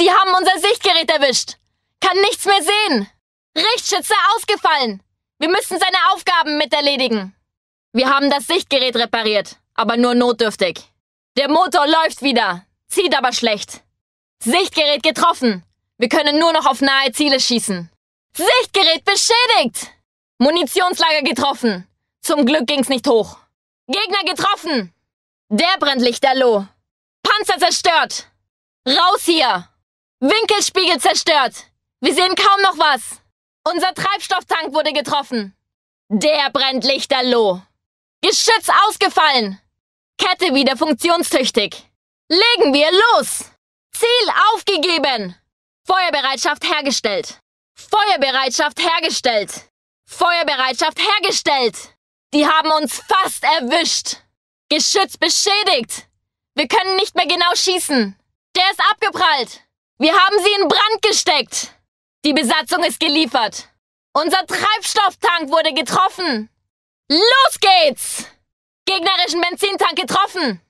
Die haben unser Sichtgerät erwischt! Kann nichts mehr sehen! Richtschütze ausgefallen! Wir müssen seine Aufgaben miterledigen! Wir haben das Sichtgerät repariert, aber nur notdürftig. Der Motor läuft wieder, zieht aber schlecht. Sichtgerät getroffen. Wir können nur noch auf nahe Ziele schießen. Sichtgerät beschädigt. Munitionslager getroffen. Zum Glück ging's nicht hoch. Gegner getroffen. Der brennt lichterloh. Panzer zerstört. Raus hier. Winkelspiegel zerstört. Wir sehen kaum noch was. Unser Treibstofftank wurde getroffen. Der brennt lichterloh. Geschütz ausgefallen! Kette wieder funktionstüchtig! Legen wir los! Ziel aufgegeben! Feuerbereitschaft hergestellt! Feuerbereitschaft hergestellt! Feuerbereitschaft hergestellt! Die haben uns fast erwischt! Geschütz beschädigt! Wir können nicht mehr genau schießen! Der ist abgeprallt! Wir haben sie in Brand gesteckt! Die Besatzung ist geliefert! Unser Treibstofftank wurde getroffen! Los geht's! Gegnerischen Benzintank getroffen!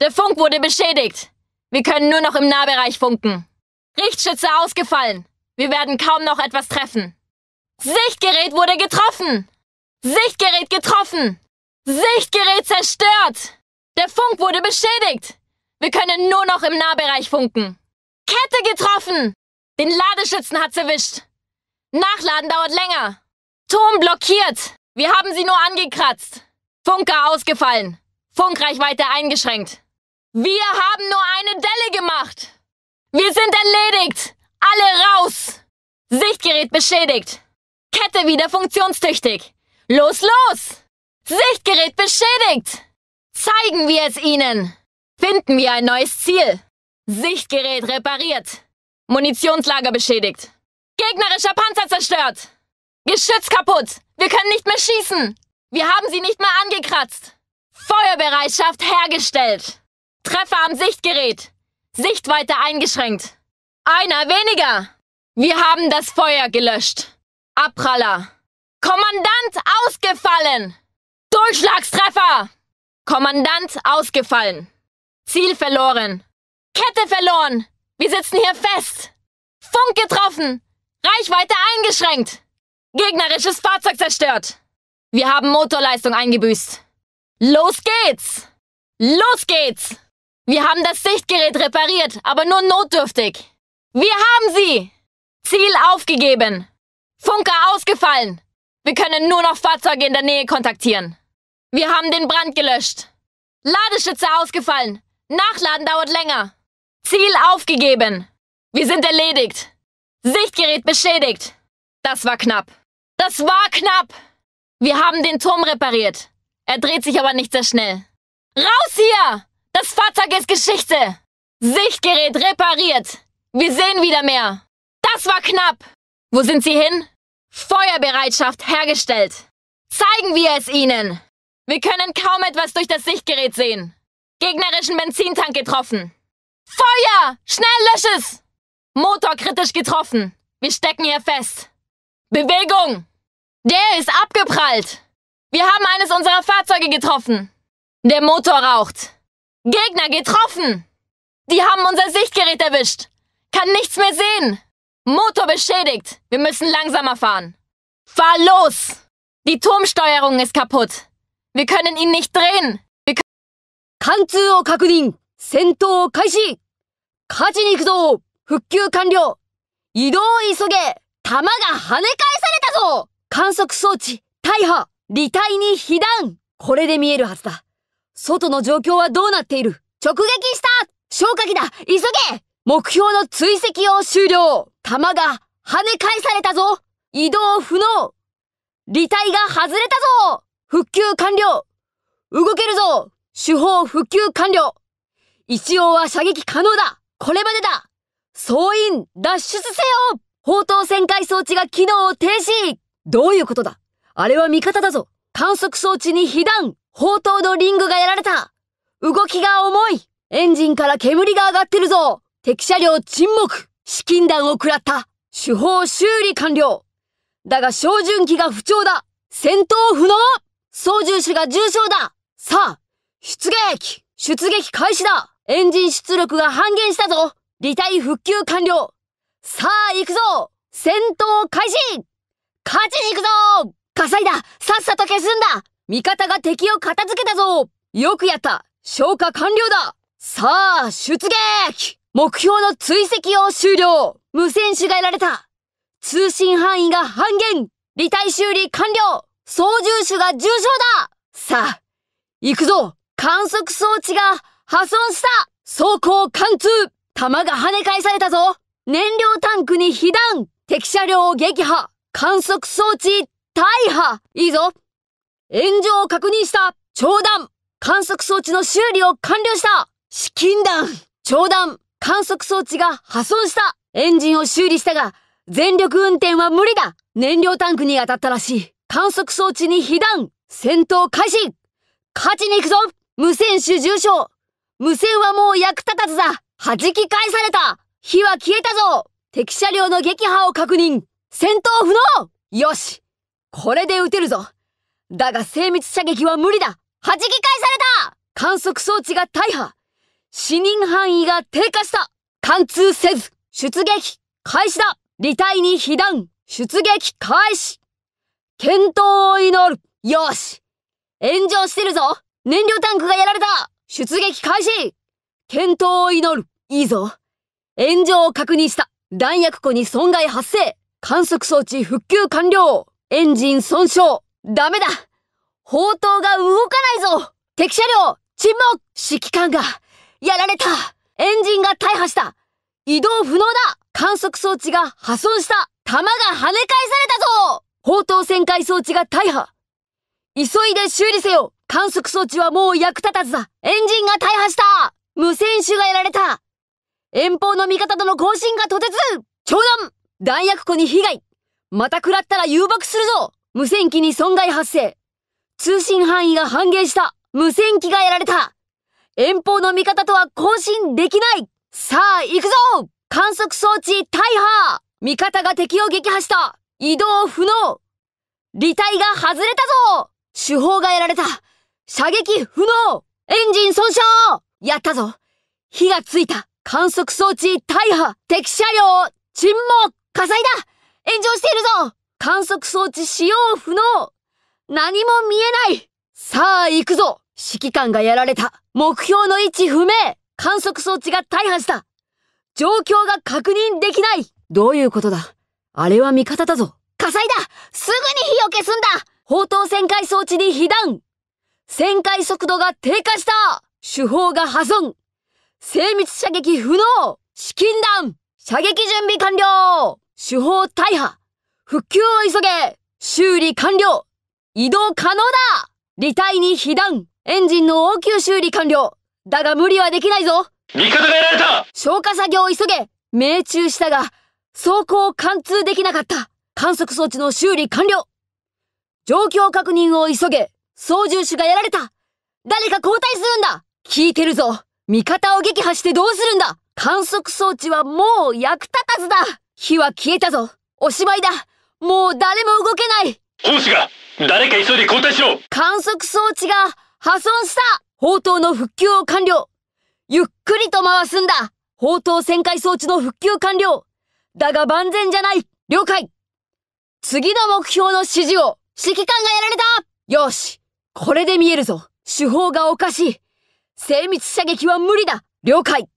Der Funk wurde beschädigt. Wir können nur noch im Nahbereich funken. Richtschütze ausgefallen. Wir werden kaum noch etwas treffen. Sichtgerät wurde getroffen! Sichtgerät getroffen! Sichtgerät zerstört! Der Funk wurde beschädigt! Wir können nur noch im Nahbereich funken. Kette getroffen! Den Ladeschützen hat's erwischt! Nachladen dauert länger! Turm blockiert! Wir haben sie nur angekratzt. Funker ausgefallen. Funkreichweite eingeschränkt. Wir haben nur eine Delle gemacht. Wir sind erledigt. Alle raus. Sichtgerät beschädigt. Kette wieder funktionstüchtig. Los, los. Sichtgerät beschädigt. Zeigen wir es ihnen. Finden wir ein neues Ziel. Sichtgerät repariert. Munitionslager beschädigt. Gegnerischer Panzer zerstört. Geschütz kaputt! Wir können nicht mehr schießen! Wir haben sie nicht mehr angekratzt! Feuerbereitschaft hergestellt! Treffer am Sichtgerät! Sichtweite eingeschränkt! Einer weniger! Wir haben das Feuer gelöscht! Abpraller! Kommandant ausgefallen! Durchschlagstreffer! Kommandant ausgefallen! Ziel verloren! Kette verloren! Wir sitzen hier fest! Funk getroffen! Reichweite eingeschränkt! Gegnerisches Fahrzeug zerstört! Wir haben Motorleistung eingebüßt. Los geht's! Los geht's! Wir haben das Sichtgerät repariert, aber nur notdürftig. Wir haben sie! Ziel aufgegeben! Funker ausgefallen! Wir können nur noch Fahrzeuge in der Nähe kontaktieren. Wir haben den Brand gelöscht. Ladeschütze ausgefallen. Nachladen dauert länger. Ziel aufgegeben. Wir sind erledigt. Sichtgerät beschädigt. Das war knapp. Das war knapp! Wir haben den Turm repariert. Er dreht sich aber nicht sehr schnell. Raus hier! Das Fahrzeug ist Geschichte! Sichtgerät repariert! Wir sehen wieder mehr! Das war knapp! Wo sind Sie hin? Feuerbereitschaft hergestellt! Zeigen wir es Ihnen! Wir können kaum etwas durch das Sichtgerät sehen. Gegnerischen Benzintank getroffen. Feuer! Schnell lösch es! Motor kritisch getroffen. Wir stecken hier fest. Bewegung! Der ist abgeprallt. Wir haben eines unserer Fahrzeuge getroffen. Der Motor raucht. Gegner getroffen. Die haben unser Sichtgerät erwischt. Kann nichts mehr sehen. Motor beschädigt. Wir müssen langsamer fahren. Fahr los. Die Turmsteuerung ist kaputt. Wir können ihn nicht drehen. Wir können... 戦闘開始勝ちに行くぞ復旧完了移動急げ弾が跳ね返されたぞ観測装置、大破離体に被弾これで見えるはずだ。外の状況はどうなっている直撃した消火器だ急げ目標の追跡を終了弾が跳ね返されたぞ移動不能離体が外れたぞ復旧完了動けるぞ手法復旧完了一応は射撃可能だこれまでだ総員脱出せよ砲塔旋回装置が機能を停止どういうことだあれは味方だぞ観測装置に被弾砲塔のリングがやられた動きが重いエンジンから煙が上がってるぞ敵車両沈黙資金弾を食らった手法修理完了だが照準機が不調だ戦闘不能操縦士が重傷ださあ出撃出撃開始だエンジン出力が半減したぞ離体復旧完了さあ行くぞ戦闘開始勝ちに行くぞ火災ださっさと消すんだ味方が敵を片付けたぞよくやった消化完了ださあ、出撃目標の追跡を終了無線手が得られた通信範囲が半減離体修理完了操縦手が重傷ださあ、行くぞ観測装置が破損した走行貫通弾が跳ね返されたぞ燃料タンクに被弾敵車両を撃破観測装置大破いいぞ炎上を確認した長弾観測装置の修理を完了した資金弾長弾観測装置が破損したエンジンを修理したが、全力運転は無理だ燃料タンクに当たったらしい。観測装置に被弾戦闘開始勝ちに行くぞ無線手重傷無線はもう役立たずだ弾き返された火は消えたぞ敵車両の撃破を確認戦闘不能よしこれで撃てるぞだが精密射撃は無理だ弾き返された観測装置が大破死人範囲が低下した貫通せず出撃開始だ離体に被弾出撃開始検討を祈るよし炎上してるぞ燃料タンクがやられた出撃開始検討を祈るいいぞ炎上を確認した弾薬庫に損害発生観測装置復旧完了エンジン損傷ダメだ砲塔が動かないぞ敵車両沈黙指揮官がやられたエンジンが大破した移動不能だ観測装置が破損した弾が跳ね返されたぞ砲塔旋回装置が大破急いで修理せよ観測装置はもう役立たずだエンジンが大破した無線手がやられた遠方の味方との交信が途絶超弾薬庫に被害また食らったら誘爆するぞ無線機に損害発生通信範囲が半減した無線機がやられた遠方の味方とは更新できないさあ、行くぞ観測装置大破味方が敵を撃破した移動不能離体が外れたぞ手法がやられた射撃不能エンジン損傷やったぞ火がついた観測装置大破敵車両沈黙火災だ炎上しているぞ観測装置使用不能何も見えないさあ行くぞ指揮官がやられた目標の位置不明観測装置が大破した状況が確認できないどういうことだあれは味方だぞ火災だすぐに火を消すんだ砲塔旋回装置に被弾旋回速度が低下した手法が破損精密射撃不能資金弾射撃準備完了手法大破復旧を急げ修理完了移動可能だ離体に被弾エンジンの応急修理完了だが無理はできないぞ味方がやられた消火作業を急げ命中したが、走行貫通できなかった。観測装置の修理完了。状況確認を急げ。操縦手がやられた。誰か交代するんだ。聞いてるぞ。味方を撃破してどうするんだ。観測装置はもう役立たずだ。火は消えたぞおしまいだもう誰も動けない奉仕が誰か急いで交代しろ観測装置が破損した砲塔の復旧を完了ゆっくりと回すんだ砲塔旋回装置の復旧完了だが万全じゃない了解次の目標の指示を指揮官がやられたよしこれで見えるぞ手法がおかしい精密射撃は無理だ了解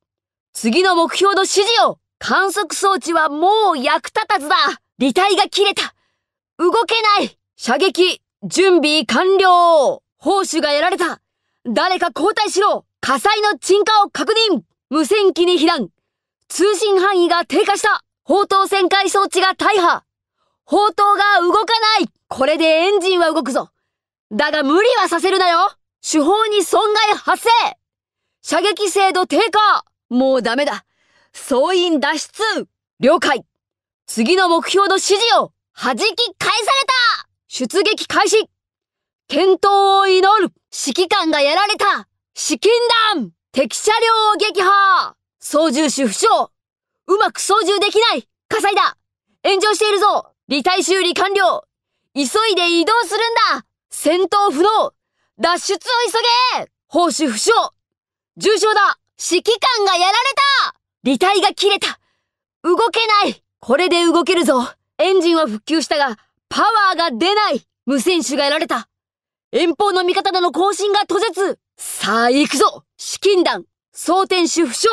次の目標の指示を観測装置はもう役立たずだ履体が切れた動けない射撃、準備完了報酬が得られた誰か交代しろ火災の鎮火を確認無線機に避難通信範囲が低下した砲塔旋回装置が大破砲塔が動かないこれでエンジンは動くぞだが無理はさせるなよ手法に損害発生射撃精度低下もうダメだ総員脱出了解次の目標の指示を弾き返された出撃開始検討を祈る指揮官がやられた資金弾敵車両を撃破操縦士負傷うまく操縦できない火災だ炎上しているぞ離体修理完了急いで移動するんだ戦闘不能脱出を急げ報酬負傷重傷だ指揮官がやられた履体が切れた動けないこれで動けるぞエンジンは復旧したが、パワーが出ない無線手がやられた遠方の味方との更新が途絶さあ行くぞ資金団装填手負傷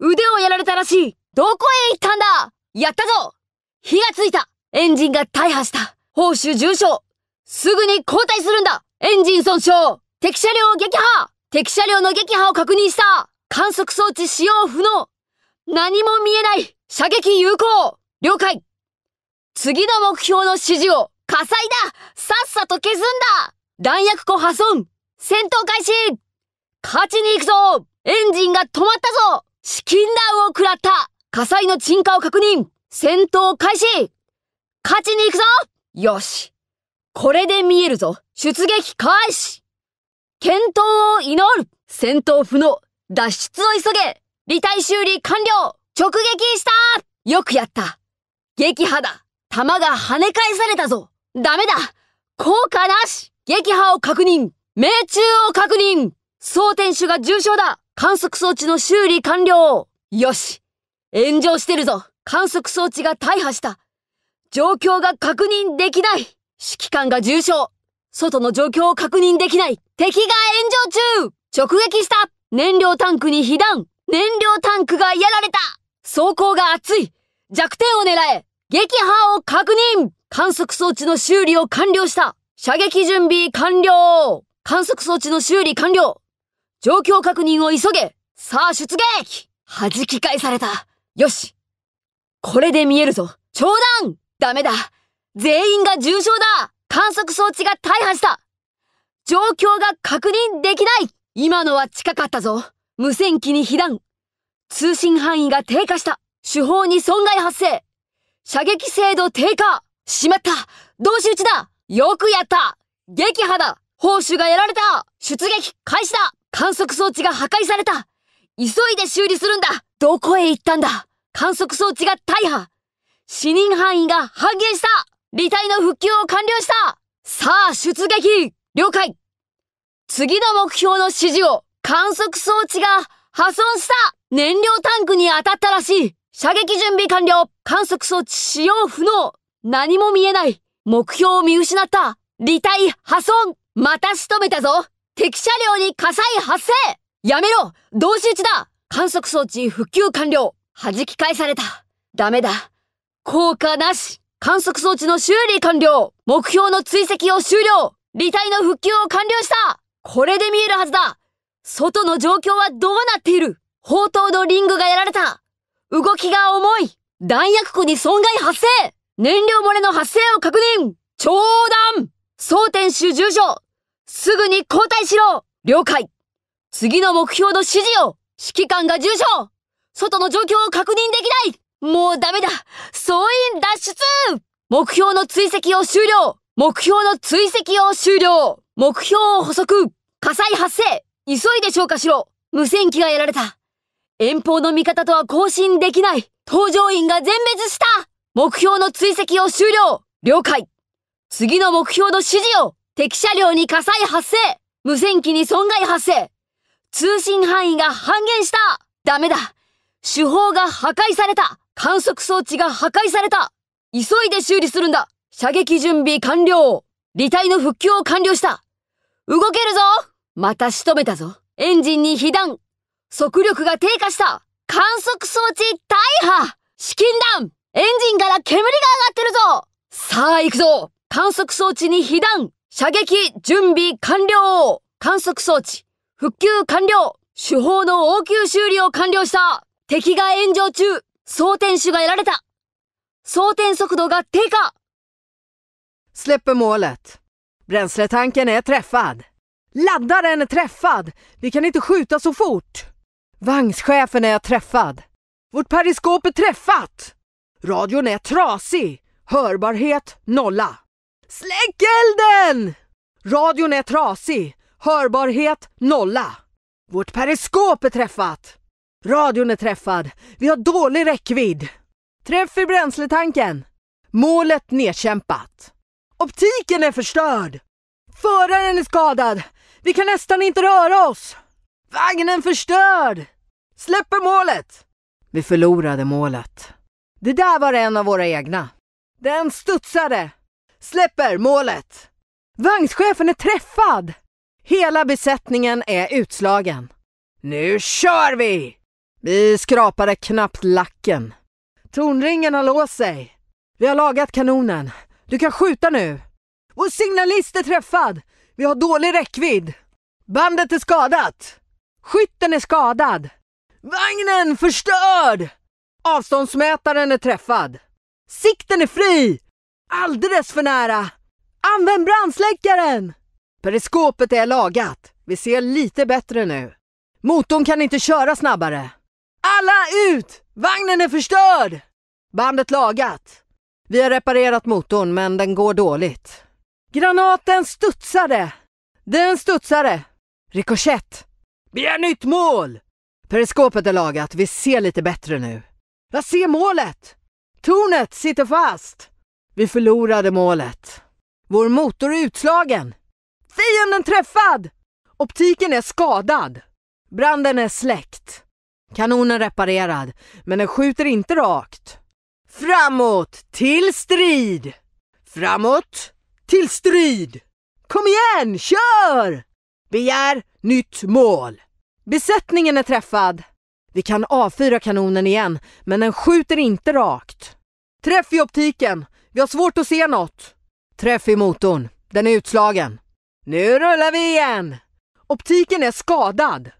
腕をやられたらしいどこへ行ったんだやったぞ火がついたエンジンが大破した報酬重傷すぐに交代するんだエンジン損傷敵車両を撃破敵車両の撃破を確認した観測装置使用不能何も見えない射撃有効了解次の目標の指示を火災ださっさと消すんだ弾薬庫破損戦闘開始勝ちに行くぞエンジンが止まったぞ資金弾を食らった火災の鎮火を確認戦闘開始勝ちに行くぞよしこれで見えるぞ出撃開始検討を祈る戦闘不能脱出を急げ立体修理完了直撃したよくやった撃破だ弾が跳ね返されたぞダメだ効果なし撃破を確認命中を確認装填手が重傷だ観測装置の修理完了よし炎上してるぞ観測装置が大破した状況が確認できない指揮官が重傷外の状況を確認できない敵が炎上中直撃した燃料タンクに被弾燃料タンクがやられた走行が熱い弱点を狙え撃破を確認観測装置の修理を完了した射撃準備完了観測装置の修理完了状況確認を急げさあ出撃弾き返されたよしこれで見えるぞ長弾ダメだ全員が重傷だ観測装置が大破した状況が確認できない今のは近かったぞ無線機に被弾通信範囲が低下した手法に損害発生射撃精度低下しまった同士打ちだよくやった撃破だ砲手がやられた出撃開始だ観測装置が破壊された急いで修理するんだどこへ行ったんだ観測装置が大破死人範囲が半減した離体の復旧を完了したさあ出撃了解次の目標の指示を観測装置が破損した燃料タンクに当たったらしい射撃準備完了観測装置使用不能何も見えない目標を見失った離体破損また仕留めたぞ敵車両に火災発生やめろ同士打ちだ観測装置復旧完了弾き返されたダメだ効果なし観測装置の修理完了目標の追跡を終了離体の復旧を完了したこれで見えるはずだ外の状況はどうなっている砲塔のリングがやられた動きが重い弾薬庫に損害発生燃料漏れの発生を確認長弾装天守重所すぐに交代しろ了解次の目標の指示を指揮官が重所外の状況を確認できないもうダメだ総員脱出目標の追跡を終了目標の追跡を終了目標を捕捉火災発生急いで消化しろ無線機がやられた遠方の味方とは更新できない搭乗員が全滅した目標の追跡を終了了解次の目標の指示を敵車両に火災発生無線機に損害発生通信範囲が半減したダメだ手法が破壊された観測装置が破壊された急いで修理するんだ射撃準備完了離体の復旧を完了した動けるぞまた仕留めたぞ。エンジンに被弾速力が低下した観測装置大破資金弾エンジンから煙が上がってるぞさあ行くぞ観測装置に被弾射撃準備完了観測装置復旧完了手法の応急修理を完了した敵が炎上中装填手が得られた装填速度が低下 Släpper målet. Bränsletanken är träffad. Laddaren är träffad! Vi kan inte skjuta så fort! Vagnschefen är träffad! Vårt periskop är träffat! Radion är trasig! Hörbarhet nolla! Släck elden! Radion är trasig! Hörbarhet nolla! Vårt periskop är träffat! Radion är träffad! Vi har dålig räckvidd! Träff i bränsletanken! Målet nedkämpat! Optiken är förstörd! Föraren är skadad! Vi kan nästan inte röra oss! Vagnen förstörd! Släpper målet! Vi förlorade målet. Det där var en av våra egna. Den studsade! Släpper målet! Vagnschefen är träffad! Hela besättningen är utslagen. Nu kör vi! Vi skrapade knappt lacken. Tornringen har låst sig. Vi har lagat kanonen. Du kan skjuta nu. Vår signalist är träffad! Vi har dålig räckvidd. Bandet är skadat. Skytten är skadad. Vagnen förstörd! Avståndsmätaren är träffad. Sikten är fri! Alldeles för nära! Använd brandsläckaren! Periskopet är lagat. Vi ser lite bättre nu. Motorn kan inte köra snabbare. Alla ut! Vagnen är förstörd! Bandet lagat. Vi har reparerat motorn men den går dåligt. Granaten studsade! Den studsade! Rikoschett! Begär nytt mål! Periskopet är lagat, vi ser lite bättre nu. Jag ser målet! Tornet sitter fast! Vi förlorade målet. Vår motor är utslagen. Fienden träffad! Optiken är skadad. Branden är släckt. Kanonen reparerad, men den skjuter inte rakt. Framåt, till strid! Framåt, till strid! Kom igen, kör! Begär nytt mål! Besättningen är träffad. Vi kan avfyra kanonen igen, men den skjuter inte rakt. Träff i optiken. Vi har svårt att se något. Träff i motorn. Den är utslagen. Nu rullar vi igen! Optiken är skadad.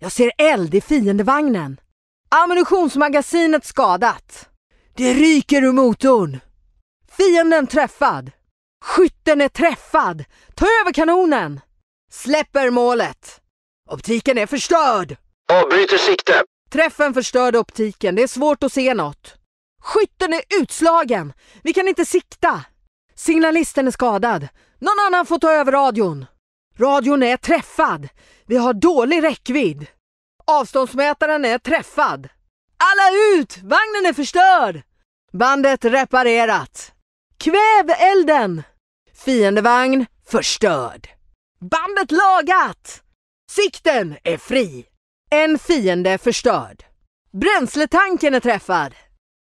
Jag ser eld i fiendevagnen. Ammunitionsmagasinet skadat. Det ryker ur motorn. Fienden träffad. Skytten är träffad! Ta över kanonen! Släpper målet! Optiken är förstörd! Avbryter sikte! Träffen förstörde optiken, det är svårt att se något. Skytten är utslagen! Vi kan inte sikta! Signalisten är skadad. Någon annan får ta över radion. Radion är träffad. Vi har dålig räckvidd. Avståndsmätaren är träffad. Alla ut! Vagnen är förstörd! Bandet reparerat. Kväv elden! Fiendevagn förstörd. Bandet lagat! Sikten är fri. En fiende förstörd. Bränsletanken är träffad.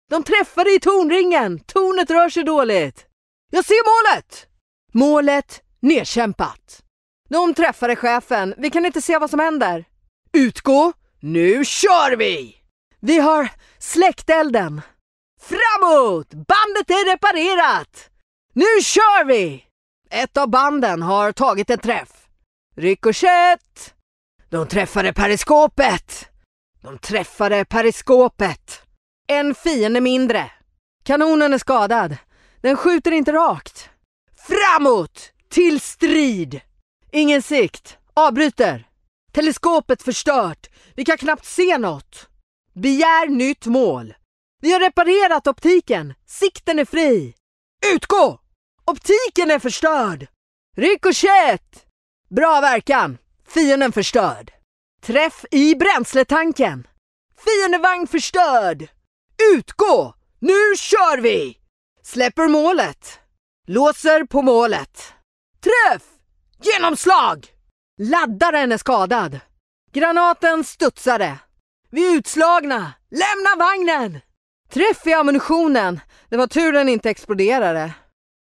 De träffade i tornringen. Tornet rör sig dåligt. Jag ser målet! Målet nedkämpat. De träffade chefen. Vi kan inte se vad som händer. Utgå! Nu kör vi! Vi har släckt elden. Framåt! Bandet är reparerat! Nu kör vi! Ett av banden har tagit en träff. Rikoschett! De träffade periskopet! De träffade periskopet! En fiende mindre. Kanonen är skadad. Den skjuter inte rakt. Framåt! Till strid! Ingen sikt. Avbryter. Teleskopet förstört. Vi kan knappt se något. Begär nytt mål. Vi har reparerat optiken! Sikten är fri! Utgå! Optiken är förstörd! Ricochet! Bra verkan! Fienden förstörd! Träff i bränsletanken! Fiendevagn förstörd! Utgå! Nu kör vi! Släpper målet. Låser på målet. Träff! Genomslag! Laddaren är skadad. Granaten studsade. Vi är utslagna. Lämna vagnen! Träff i ammunitionen! Det var tur den inte exploderade.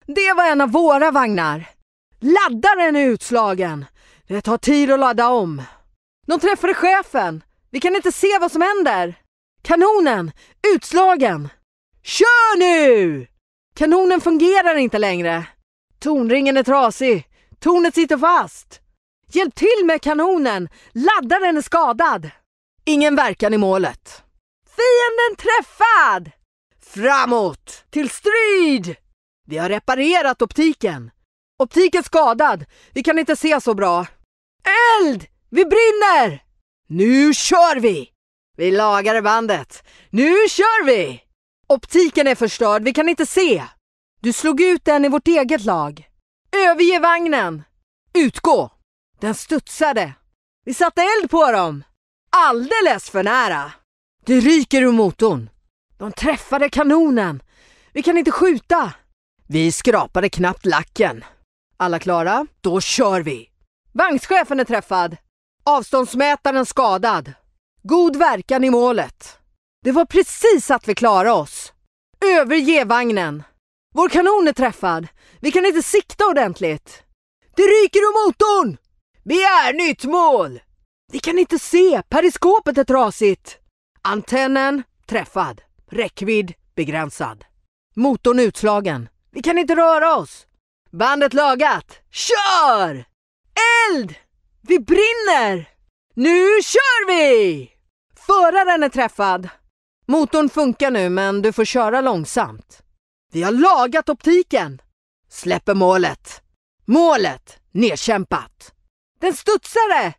Det var en av våra vagnar. Laddaren är utslagen. Det tar tid att ladda om. De träffade chefen. Vi kan inte se vad som händer. Kanonen! Utslagen! Kör nu! Kanonen fungerar inte längre. Tornringen är trasig. Tornet sitter fast. Hjälp till med kanonen! Laddaren är skadad. Ingen verkan i målet. Fienden träffad! Framåt! Till strid! Vi har reparerat optiken. Optiken skadad. Vi kan inte se så bra. Eld! Vi brinner! Nu kör vi! Vi lagar bandet. Nu kör vi! Optiken är förstörd. Vi kan inte se. Du slog ut den i vårt eget lag. Överge vagnen! Utgå! Den studsade. Vi satte eld på dem. Alldeles för nära. Det ryker ur motorn. De träffade kanonen. Vi kan inte skjuta. Vi skrapade knappt lacken. Alla klara? Då kör vi. Vagnschefen är träffad. Avståndsmätaren skadad. God verkan i målet. Det var precis att vi klarade oss. Överge vagnen. Vår kanon är träffad. Vi kan inte sikta ordentligt. Det ryker ur motorn! Begär nytt mål! Vi kan inte se, periskopet är trasigt. Antennen träffad. Räckvidd begränsad. Motorn utslagen. Vi kan inte röra oss. Bandet lagat. Kör! Eld! Vi brinner! Nu kör vi! Föraren är träffad. Motorn funkar nu men du får köra långsamt. Vi har lagat optiken. Släpper målet. Målet nedkämpat. Den studsade!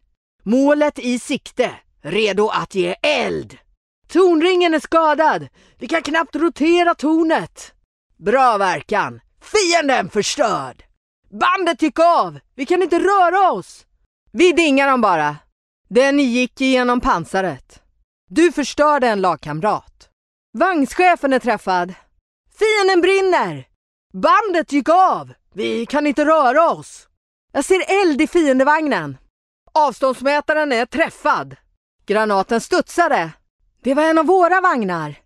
Målet i sikte. Redo att ge eld! Tornringen är skadad! Vi kan knappt rotera tornet! Bra verkan! Fienden förstörd! Bandet gick av! Vi kan inte röra oss! Vi dingar dem bara. Den gick igenom pansaret. Du förstörde en lagkamrat. Vagnschefen är träffad. Fienden brinner! Bandet gick av! Vi kan inte röra oss! Jag ser eld i fiendevagnen. Avståndsmätaren är träffad. Granaten studsade. Det var en av våra vagnar.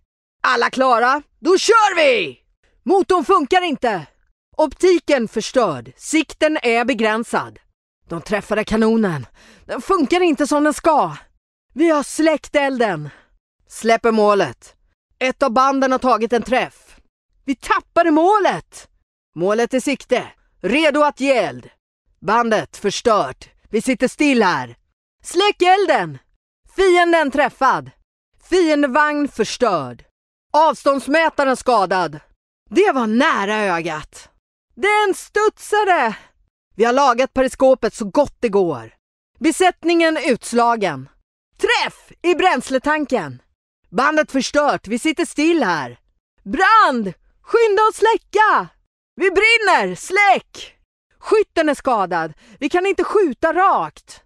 Alla klara? Då kör vi! Motorn funkar inte. Optiken förstörd. Sikten är begränsad. De träffade kanonen. Den funkar inte som den ska. Vi har släckt elden. Släpper målet. Ett av banden har tagit en träff. Vi tappade målet! Målet i sikte. Redo att ge eld. Bandet förstört. Vi sitter still här. Släck elden! Fienden träffad. Fiendevagn förstörd. Avståndsmätaren skadad. Det var nära ögat. Den studsade! Vi har lagat periskopet så gott det går. Besättningen utslagen. Träff i bränsletanken! Bandet förstört, vi sitter still här. Brand! Skynda och släcka! Vi brinner! Släck! Skytten är skadad. Vi kan inte skjuta rakt.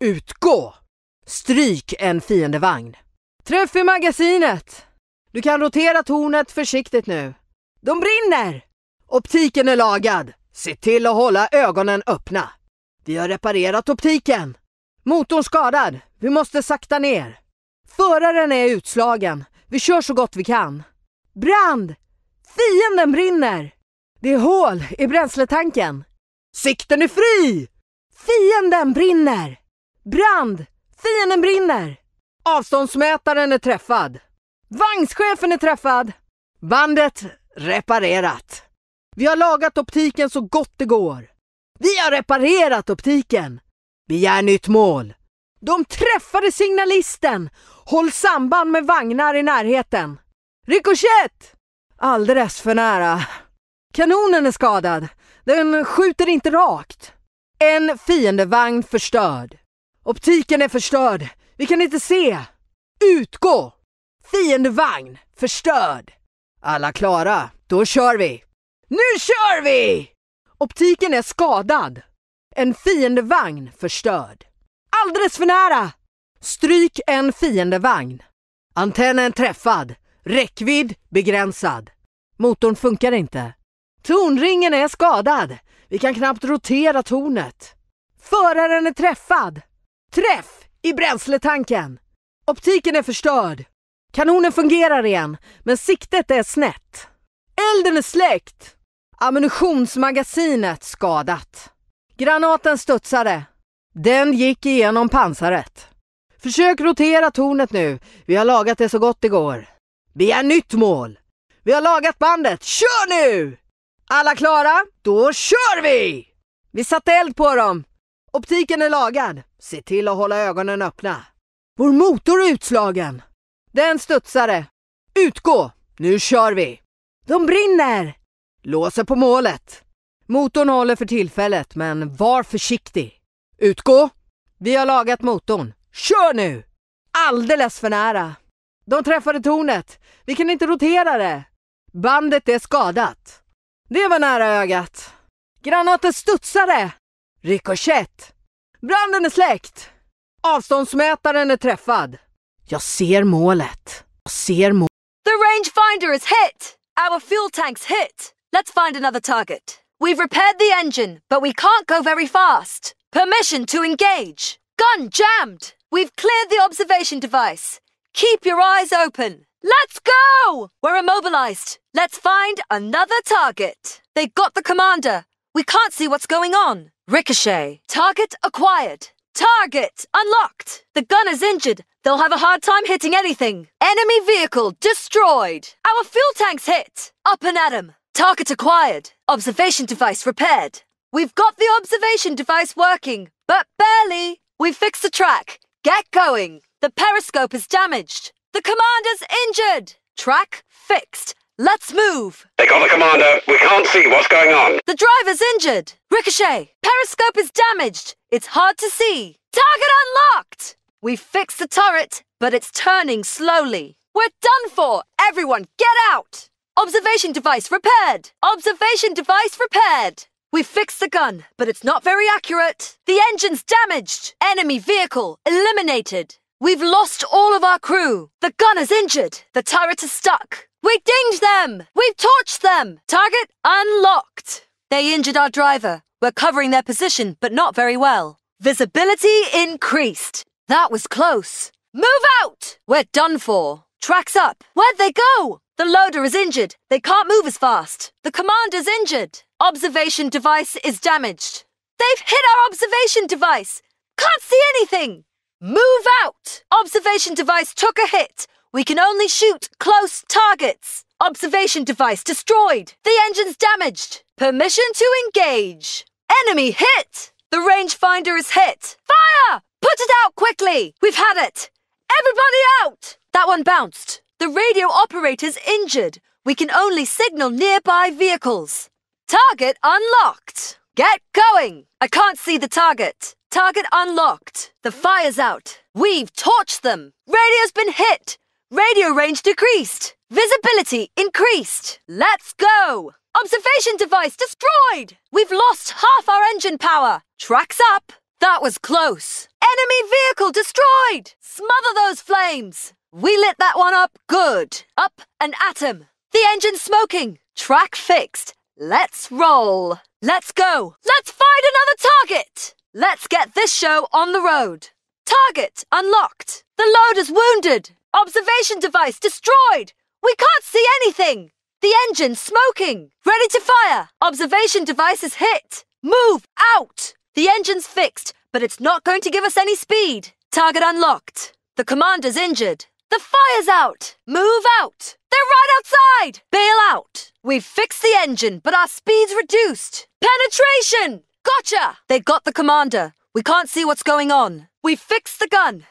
Utgå! Stryk en fiendevagn. Träff i magasinet! Du kan rotera tornet försiktigt nu. De brinner! Optiken är lagad. Se till att hålla ögonen öppna. Vi har reparerat optiken. Motorn skadad. Vi måste sakta ner. Föraren är utslagen. Vi kör så gott vi kan. Brand! Fienden brinner! Det är hål i bränsletanken. Sikten är fri! Fienden brinner! Brand! Fienden brinner! Avståndsmätaren är träffad. Vagnschefen är träffad. Bandet reparerat. Vi har lagat optiken så gott det går. Vi har reparerat optiken. Begär nytt mål. De träffade signalisten. Håll samband med vagnar i närheten. Ricochet! Alldeles för nära. Kanonen är skadad. Den skjuter inte rakt. En fiendevagn förstörd. Optiken är förstörd. Vi kan inte se! Utgå! Fiendevagn förstörd! Alla klara, då kör vi! Nu kör vi! Optiken är skadad. En fiendevagn förstörd. Alldeles för nära! Stryk en fiendevagn. Antennen träffad. Räckvidd begränsad. Motorn funkar inte. Tornringen är skadad. Vi kan knappt rotera tornet. Föraren är träffad. Träff! i bränsletanken. Optiken är förstörd. Kanonen fungerar igen, men siktet är snett. Elden är släckt. Ammunitionsmagasinet skadat. Granaten studsade. Den gick igenom pansaret. Försök rotera tornet nu. Vi har lagat det så gott det går. Begär nytt mål. Vi har lagat bandet. Kör nu! Alla klara? Då kör vi! Vi satte eld på dem. Optiken är lagad. Se till att hålla ögonen öppna. Vår motor är utslagen. Den studsade. Utgå! Nu kör vi! De brinner! Låser på målet. Motorn håller för tillfället, men var försiktig. Utgå! Vi har lagat motorn. Kör nu! Alldeles för nära. De träffade tornet. Vi kan inte rotera det. Bandet är skadat. Det var nära ögat. Granaten studsade! Rikoschett! Branden är släckt! Avståndsmätaren är träffad. Jag ser målet. Jag ser målet. The rangefinder is hit! Our fuel tank's hit! Let's find another target. We've repaired the engine, but we can't go very fast. Permission to engage. Gun jammed! We've cleared the observation device. Keep your eyes open. Let's go! We're immobilized. Let's find another target. They got the commander. We can't see what's going on. Ricochet. Target acquired. Target unlocked. The gun is injured. They'll have a hard time hitting anything. Enemy vehicle destroyed. Our fuel tanks hit. Up and at 'em. Target acquired. Observation device repaired. We've got the observation device working, but barely. We fixed the track. Get going. The periscope is damaged. The commander's injured. Track fixed. Let's move! They got the commander. We can't see what's going on. The driver's injured. Ricochet, periscope is damaged. It's hard to see. Target unlocked! We've fixed the turret, but it's turning slowly. We're done for! Everyone, get out! Observation device repaired! Observation device repaired! We fixed the gun, but it's not very accurate. The engine's damaged. Enemy vehicle eliminated. We've lost all of our crew. The gunner's injured. The turret is stuck. We dinged them! We've torched them! Target unlocked! They injured our driver. We're covering their position, but not very well. Visibility increased. That was close. Move out! We're done for. Tracks up. Where'd they go? The loader is injured. They can't move as fast. The commander's injured. Observation device is damaged. They've hit our observation device. Can't see anything. Move out! Observation device took a hit. We can only shoot close targets. Observation device destroyed. The engine's damaged. Permission to engage. Enemy hit! The rangefinder is hit. Fire! Put it out quickly! We've had it! Everybody out! That one bounced. The radio operator's injured. We can only signal nearby vehicles. Target unlocked. Get going! I can't see the target. Target unlocked. The fire's out. We've torched them. Radio's been hit. Radio range decreased. Visibility increased. Let's go. Observation device destroyed. We've lost half our engine power. Tracks up. That was close. Enemy vehicle destroyed. Smother those flames. We lit that one up good. Up an atom. The engine's smoking. Track fixed. Let's roll. Let's go. Let's find another target. Let's get this show on the road. Target unlocked. The loader's wounded. Observation device destroyed. We can't see anything. The engine's smoking. Ready to fire. Observation device is hit. Move out. The engine's fixed, but it's not going to give us any speed. Target unlocked. The commander's injured. The fire's out. Move out. They're right outside. Bail out. We've fixed the engine, but our speed's reduced. Penetration. Gotcha! They got the commander. We can't see what's going on. We fixed the gun.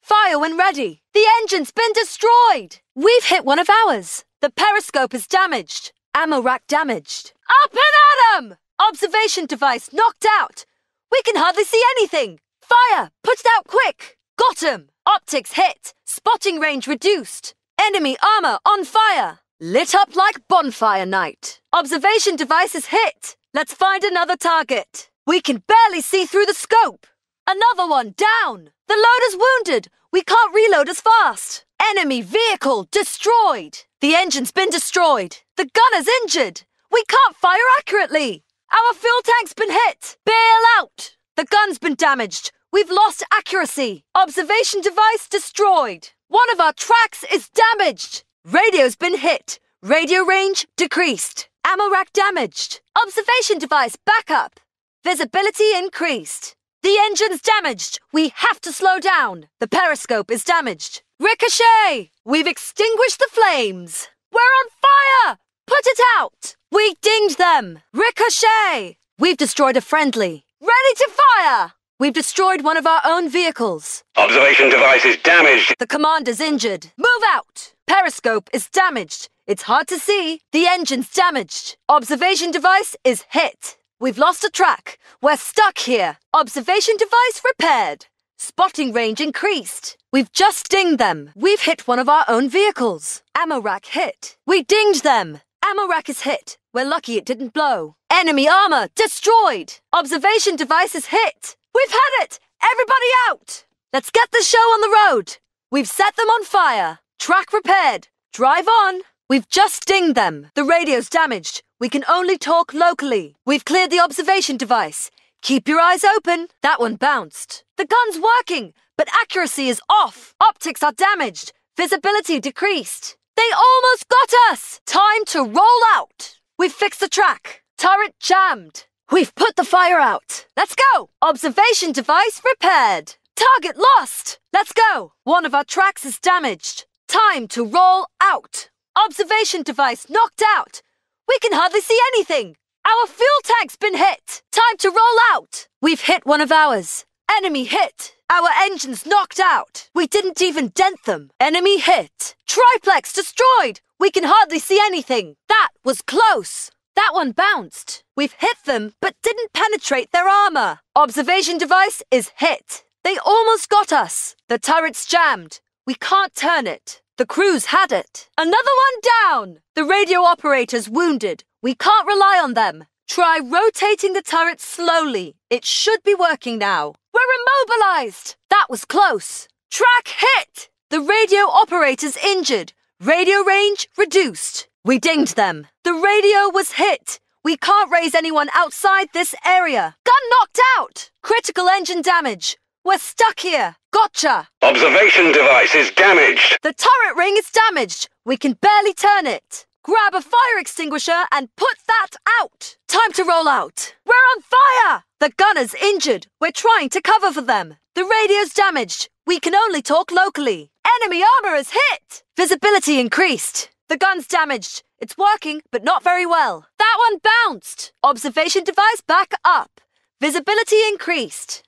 Fire when ready. The engine's been destroyed. We've hit one of ours. The periscope is damaged. Ammo rack damaged. Up and at 'em! Observation device knocked out. We can hardly see anything. Fire! Put it out quick! Got 'em! Optics hit. Spotting range reduced. Enemy armor on fire. Lit up like bonfire night. Observation device is hit. Let's find another target. We can barely see through the scope. Another one down. The loader's wounded. We can't reload as fast. Enemy vehicle destroyed. The engine's been destroyed. The gunner's injured. We can't fire accurately. Our fuel tank's been hit. Bail out. The gun's been damaged. We've lost accuracy. Observation device destroyed. One of our tracks is damaged. Radio's been hit. Radio range decreased. Ammo rack damaged. Observation device backup. Visibility increased. The engine's damaged. We have to slow down. The periscope is damaged. Ricochet! We've extinguished the flames. We're on fire! Put it out! We dinged them! Ricochet! We've destroyed a friendly. Ready to fire! We've destroyed one of our own vehicles. Observation device is damaged. The commander's injured. Move out! Periscope is damaged. It's hard to see. The engine's damaged. Observation device is hit. We've lost a track. We're stuck here. Observation device repaired. Spotting range increased. We've just dinged them. We've hit one of our own vehicles. Amorak hit. We dinged them. Amorak is hit. We're lucky it didn't blow. Enemy armor destroyed. Observation device is hit. We've had it. Everybody out. Let's get the show on the road. We've set them on fire. Track repaired. Drive on. We've just dinged them. The radio's damaged. We can only talk locally. We've cleared the observation device. Keep your eyes open. That one bounced. The gun's working, but accuracy is off. Optics are damaged. Visibility decreased. They almost got us! Time to roll out! We've fixed the track. Turret jammed. We've put the fire out. Let's go! Observation device repaired. Target lost! Let's go! One of our tracks is damaged. Time to roll out! Observation device knocked out! We can hardly see anything! Our fuel tank's been hit! Time to roll out! We've hit one of ours. Enemy hit! Our engines knocked out! We didn't even dent them! Enemy hit! Triplex destroyed! We can hardly see anything! That was close! That one bounced! We've hit them, but didn't penetrate their armor! Observation device is hit! They almost got us! The turret's jammed! We can't turn it! The crews had it. Another one down! The radio operator's wounded. We can't rely on them. Try rotating the turret slowly. It should be working now. We're immobilized! That was close. Track hit! The radio operator's injured. Radio range reduced. We dinged them. The radio was hit. We can't raise anyone outside this area. Gun knocked out! Critical engine damage. We're stuck here! Gotcha! Observation device is damaged! The turret ring is damaged! We can barely turn it! Grab a fire extinguisher and put that out! Time to roll out! We're on fire! The gunner's injured! We're trying to cover for them! The radio's damaged! We can only talk locally! Enemy armor is hit! Visibility increased! The gun's damaged! It's working, but not very well. That one bounced! Observation device back up! Visibility increased!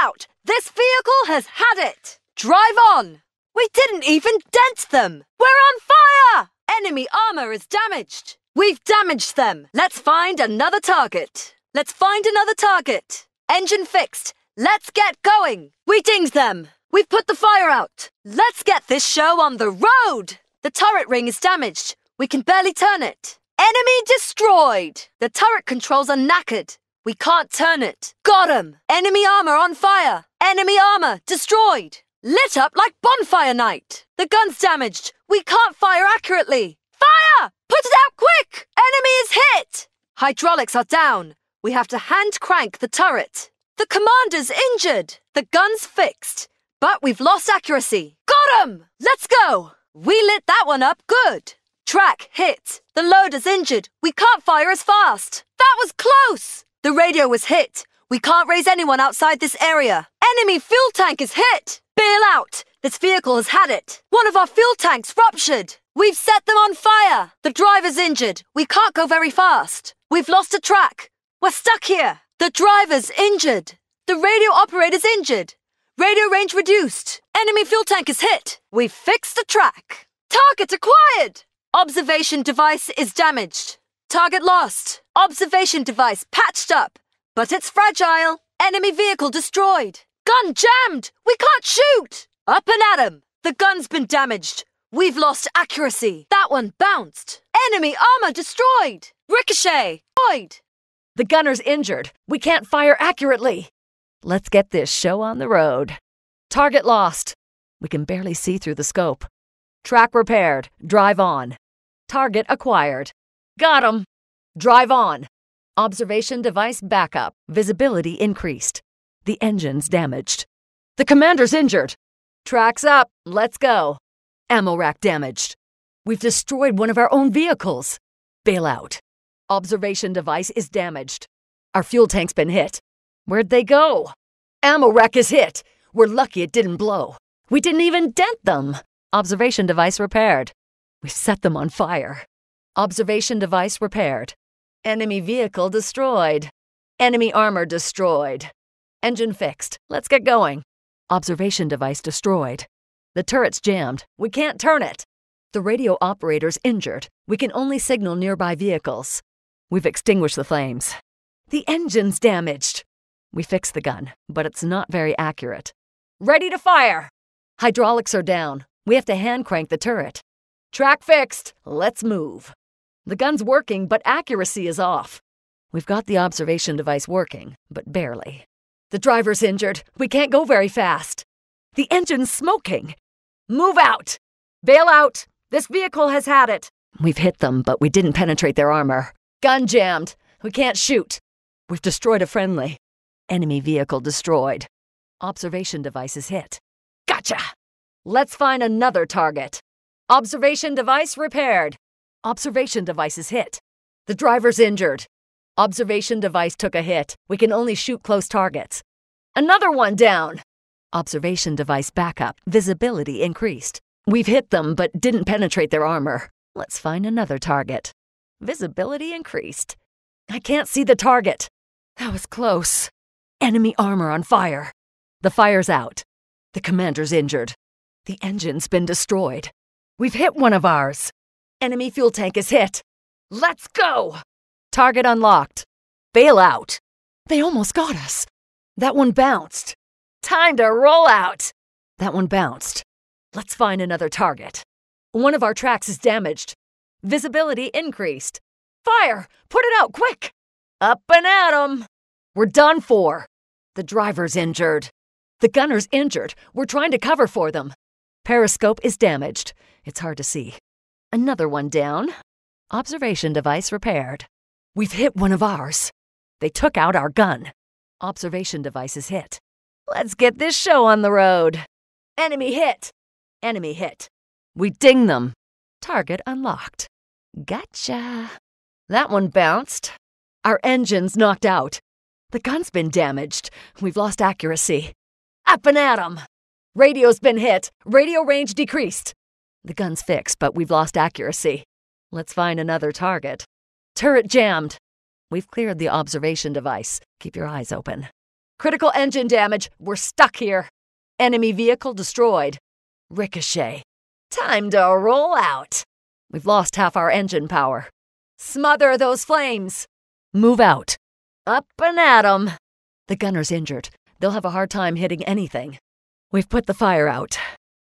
out! This vehicle has had it! Drive on! We didn't even dent them! We're on fire! Enemy armor is damaged! We've damaged them! Let's find another target! Let's find another target! Engine fixed! Let's get going! We dinged them! We've put the fire out! Let's get this show on the road! The turret ring is damaged. We can barely turn it. Enemy destroyed! The turret controls are knackered. We can't turn it. Got him! Enemy armor on fire! Enemy armor destroyed! Lit up like bonfire night! The gun's damaged! We can't fire accurately! Fire! Put it out quick! Enemy is hit! Hydraulics are down. We have to hand crank the turret. The commander's injured! The gun's fixed. But we've lost accuracy. Got him! 'em! Let's go! We lit that one up good! Track hit. The loader's injured. We can't fire as fast. That was close! The radio was hit. We can't raise anyone outside this area. Enemy fuel tank is hit. Bail out. This vehicle has had it. One of our fuel tanks ruptured. We've set them on fire. The driver's injured. We can't go very fast. We've lost a track. We're stuck here. The driver's injured. The radio operator's injured. Radio range reduced. Enemy fuel tank is hit. We've fixed the track. Target acquired. Observation device is damaged. Target lost. Observation device patched up. But it's fragile. Enemy vehicle destroyed. Gun jammed. We can't shoot. Up and him. The gun's been damaged. We've lost accuracy. That one bounced. Enemy armor destroyed. Ricochet. Void. The gunner's injured. We can't fire accurately. Let's get this show on the road. Target lost. We can barely see through the scope. Track repaired. Drive on. Target acquired. Got him! Drive on! Observation device backup. Visibility increased. The engine's damaged. The commander's injured. Tracks up. Let's go. Ammo rack damaged. We've destroyed one of our own vehicles. Bailout. Observation device is damaged. Our fuel tank's been hit. Where'd they go? Ammo rack is hit. We're lucky it didn't blow. We didn't even dent them. Observation device repaired. We've set them on fire. Observation device repaired. Enemy vehicle destroyed. Enemy armor destroyed. Engine fixed. Let's get going. Observation device destroyed. The turret's jammed. We can't turn it. The radio operator's injured. We can only signal nearby vehicles. We've extinguished the flames. The engine's damaged. We fixed the gun, but it's not very accurate. Ready to fire! Hydraulics are down. We have to hand crank the turret. Track fixed. Let's move. The gun's working, but accuracy is off. We've got the observation device working, but barely. The driver's injured. We can't go very fast. The engine's smoking. Move out! Bail out! This vehicle has had it. We've hit them, but we didn't penetrate their armor. Gun jammed. We can't shoot. We've destroyed a friendly. Enemy vehicle destroyed. Observation device is hit. Gotcha! Let's find another target. Observation device repaired. Observation device is hit. The driver's injured. Observation device took a hit. We can only shoot close targets. Another one down. Observation device backup. Visibility increased. We've hit them, but didn't penetrate their armor. Let's find another target. Visibility increased. I can't see the target. That was close. Enemy armor on fire. The fire's out. The commander's injured. The engine's been destroyed. We've hit one of ours. Enemy fuel tank is hit. Let's go! Target unlocked. Bail out. They almost got us. That one bounced. Time to roll out. That one bounced. Let's find another target. One of our tracks is damaged. Visibility increased. Fire! Put it out quick! Up and at 'em! We're done for. The driver's injured. The gunner's injured. We're trying to cover for them. Periscope is damaged. It's hard to see. Another one down. Observation device repaired. We've hit one of ours. They took out our gun. Observation device is hit. Let's get this show on the road. Enemy hit. Enemy hit. We ding them. Target unlocked. Gotcha. That one bounced. Our engine's knocked out. The gun's been damaged. We've lost accuracy. Up and at 'em. Radio's been hit. Radio range decreased. The gun's fixed, but we've lost accuracy. Let's find another target. Turret jammed! We've cleared the observation device. Keep your eyes open. Critical engine damage. We're stuck here. Enemy vehicle destroyed. Ricochet. Time to roll out. We've lost half our engine power. Smother those flames. Move out. Up and at 'em. The gunner's injured. They'll have a hard time hitting anything. We've put the fire out.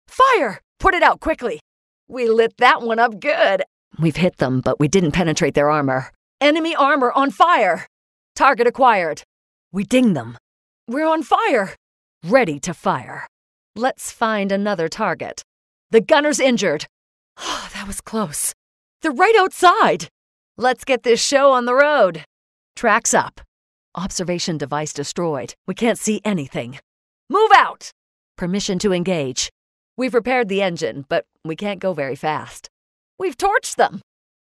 Fire! Put it out quickly. We lit that one up good. We've hit them, but we didn't penetrate their armor. Enemy armor on fire. Target acquired. We ding them. We're on fire. Ready to fire. Let's find another target. The gunner's injured. Oh, *sighs* that was close. They're right outside. Let's get this show on the road. Tracks up. Observation device destroyed. We can't see anything. Move out! Permission to engage. We've repaired the engine, but we can't go very fast. We've torched them!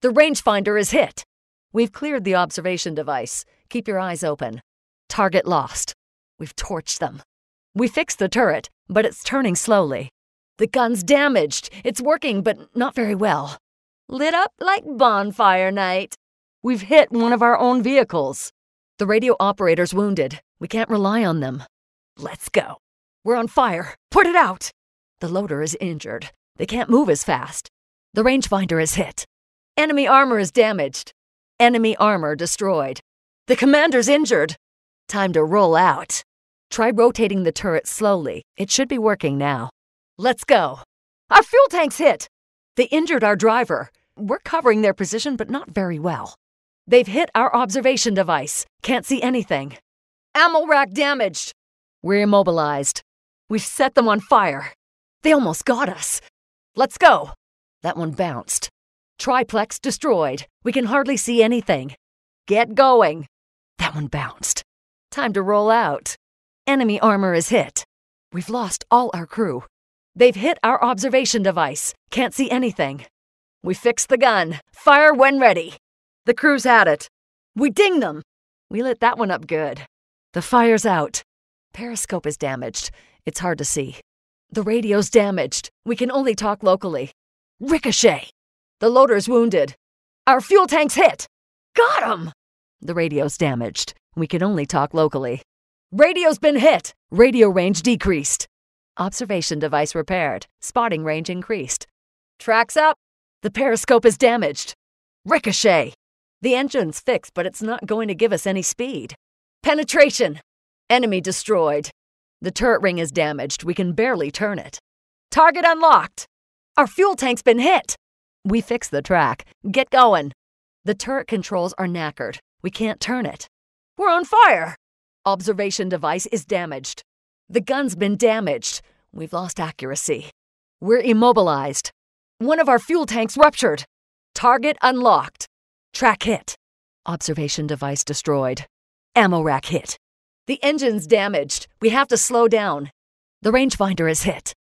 The rangefinder is hit! We've cleared the observation device. Keep your eyes open. Target lost. We've torched them. We fixed the turret, but it's turning slowly. The gun's damaged. It's working, but not very well. Lit up like bonfire night. We've hit one of our own vehicles. The radio operator's wounded. We can't rely on them. Let's go. We're on fire. Put it out. The loader is injured. They can't move as fast. The rangefinder is hit. Enemy armor is damaged. Enemy armor destroyed. The commander's injured. Time to roll out. Try rotating the turret slowly. It should be working now. Let's go. Our fuel tank's hit. They injured our driver. We're covering their position, but not very well. They've hit our observation device. Can't see anything. Ammo rack damaged. We're immobilized. We've set them on fire. They almost got us. Let's go. That one bounced. Triplex destroyed. We can hardly see anything. Get going. That one bounced. Time to roll out. Enemy armor is hit. We've lost all our crew. They've hit our observation device. Can't see anything. We fixed the gun. Fire when ready. The crew's had it. We ding them. We lit that one up good. The fire's out. Periscope is damaged. It's hard to see. The radio's damaged. We can only talk locally. Ricochet! The loader's wounded. Our fuel tank's hit! Got him! The radio's damaged. We can only talk locally. Radio's been hit! Radio range decreased. Observation device repaired. Spotting range increased. Tracks up! The periscope is damaged. Ricochet! The engine's fixed, but it's not going to give us any speed. Penetration! Enemy destroyed. The turret ring is damaged. We can barely turn it. Target unlocked! Our fuel tank's been hit! We fix the track. Get going. The turret controls are knackered. We can't turn it. We're on fire! Observation device is damaged. The gun's been damaged. We've lost accuracy. We're immobilized. One of our fuel tanks ruptured. Target unlocked. Track hit. Observation device destroyed. Ammo rack hit. The engine's damaged. We have to slow down. The rangefinder is hit.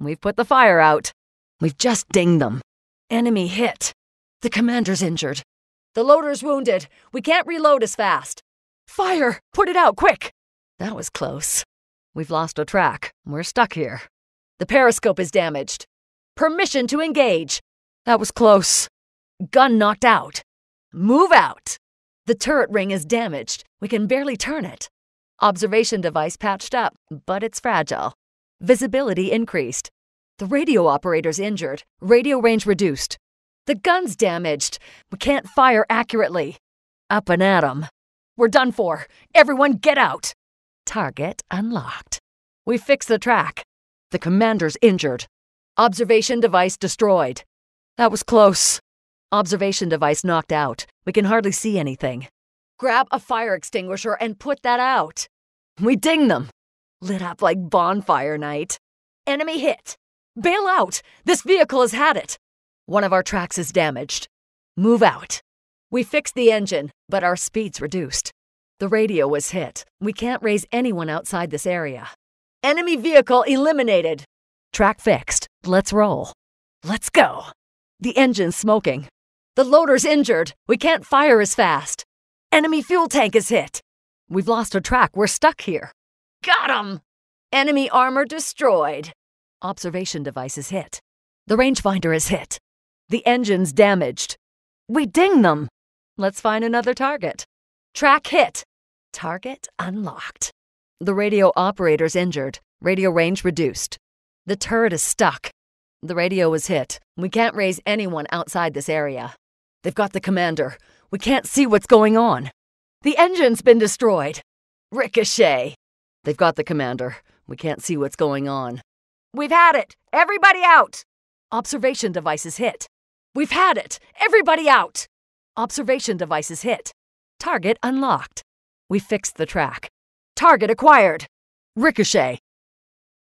We've put the fire out. We've just dinged them. Enemy hit. The commander's injured. The loader's wounded. We can't reload as fast. Fire! Put it out, quick! That was close. We've lost a track. We're stuck here. The periscope is damaged. Permission to engage. That was close. Gun knocked out. Move out. The turret ring is damaged. We can barely turn it. Observation device patched up, but it's fragile. Visibility increased. The radio operator's injured, radio range reduced. The gun's damaged. We can't fire accurately. Up and at 'em. We're done for. Everyone get out. Target unlocked. We fixed the track. The commander's injured. Observation device destroyed. That was close. Observation device knocked out. We can hardly see anything grab a fire extinguisher and put that out. We ding them. Lit up like bonfire night. Enemy hit. Bail out. This vehicle has had it. One of our tracks is damaged. Move out. We fixed the engine, but our speed's reduced. The radio was hit. We can't raise anyone outside this area. Enemy vehicle eliminated. Track fixed. Let's roll. Let's go. The engine's smoking. The loader's injured. We can't fire as fast. Enemy fuel tank is hit! We've lost our track. We're stuck here. Got him. Enemy armor destroyed. Observation device is hit. The rangefinder is hit. The engine's damaged. We ding them. Let's find another target. Track hit. Target unlocked. The radio operator's injured. Radio range reduced. The turret is stuck. The radio was hit. We can't raise anyone outside this area. They've got the commander. We can't see what's going on. The engine's been destroyed. Ricochet. They've got the commander. We can't see what's going on. We've had it. Everybody out. Observation devices hit. We've had it. Everybody out. Observation devices hit. Target unlocked. We fixed the track. Target acquired. Ricochet.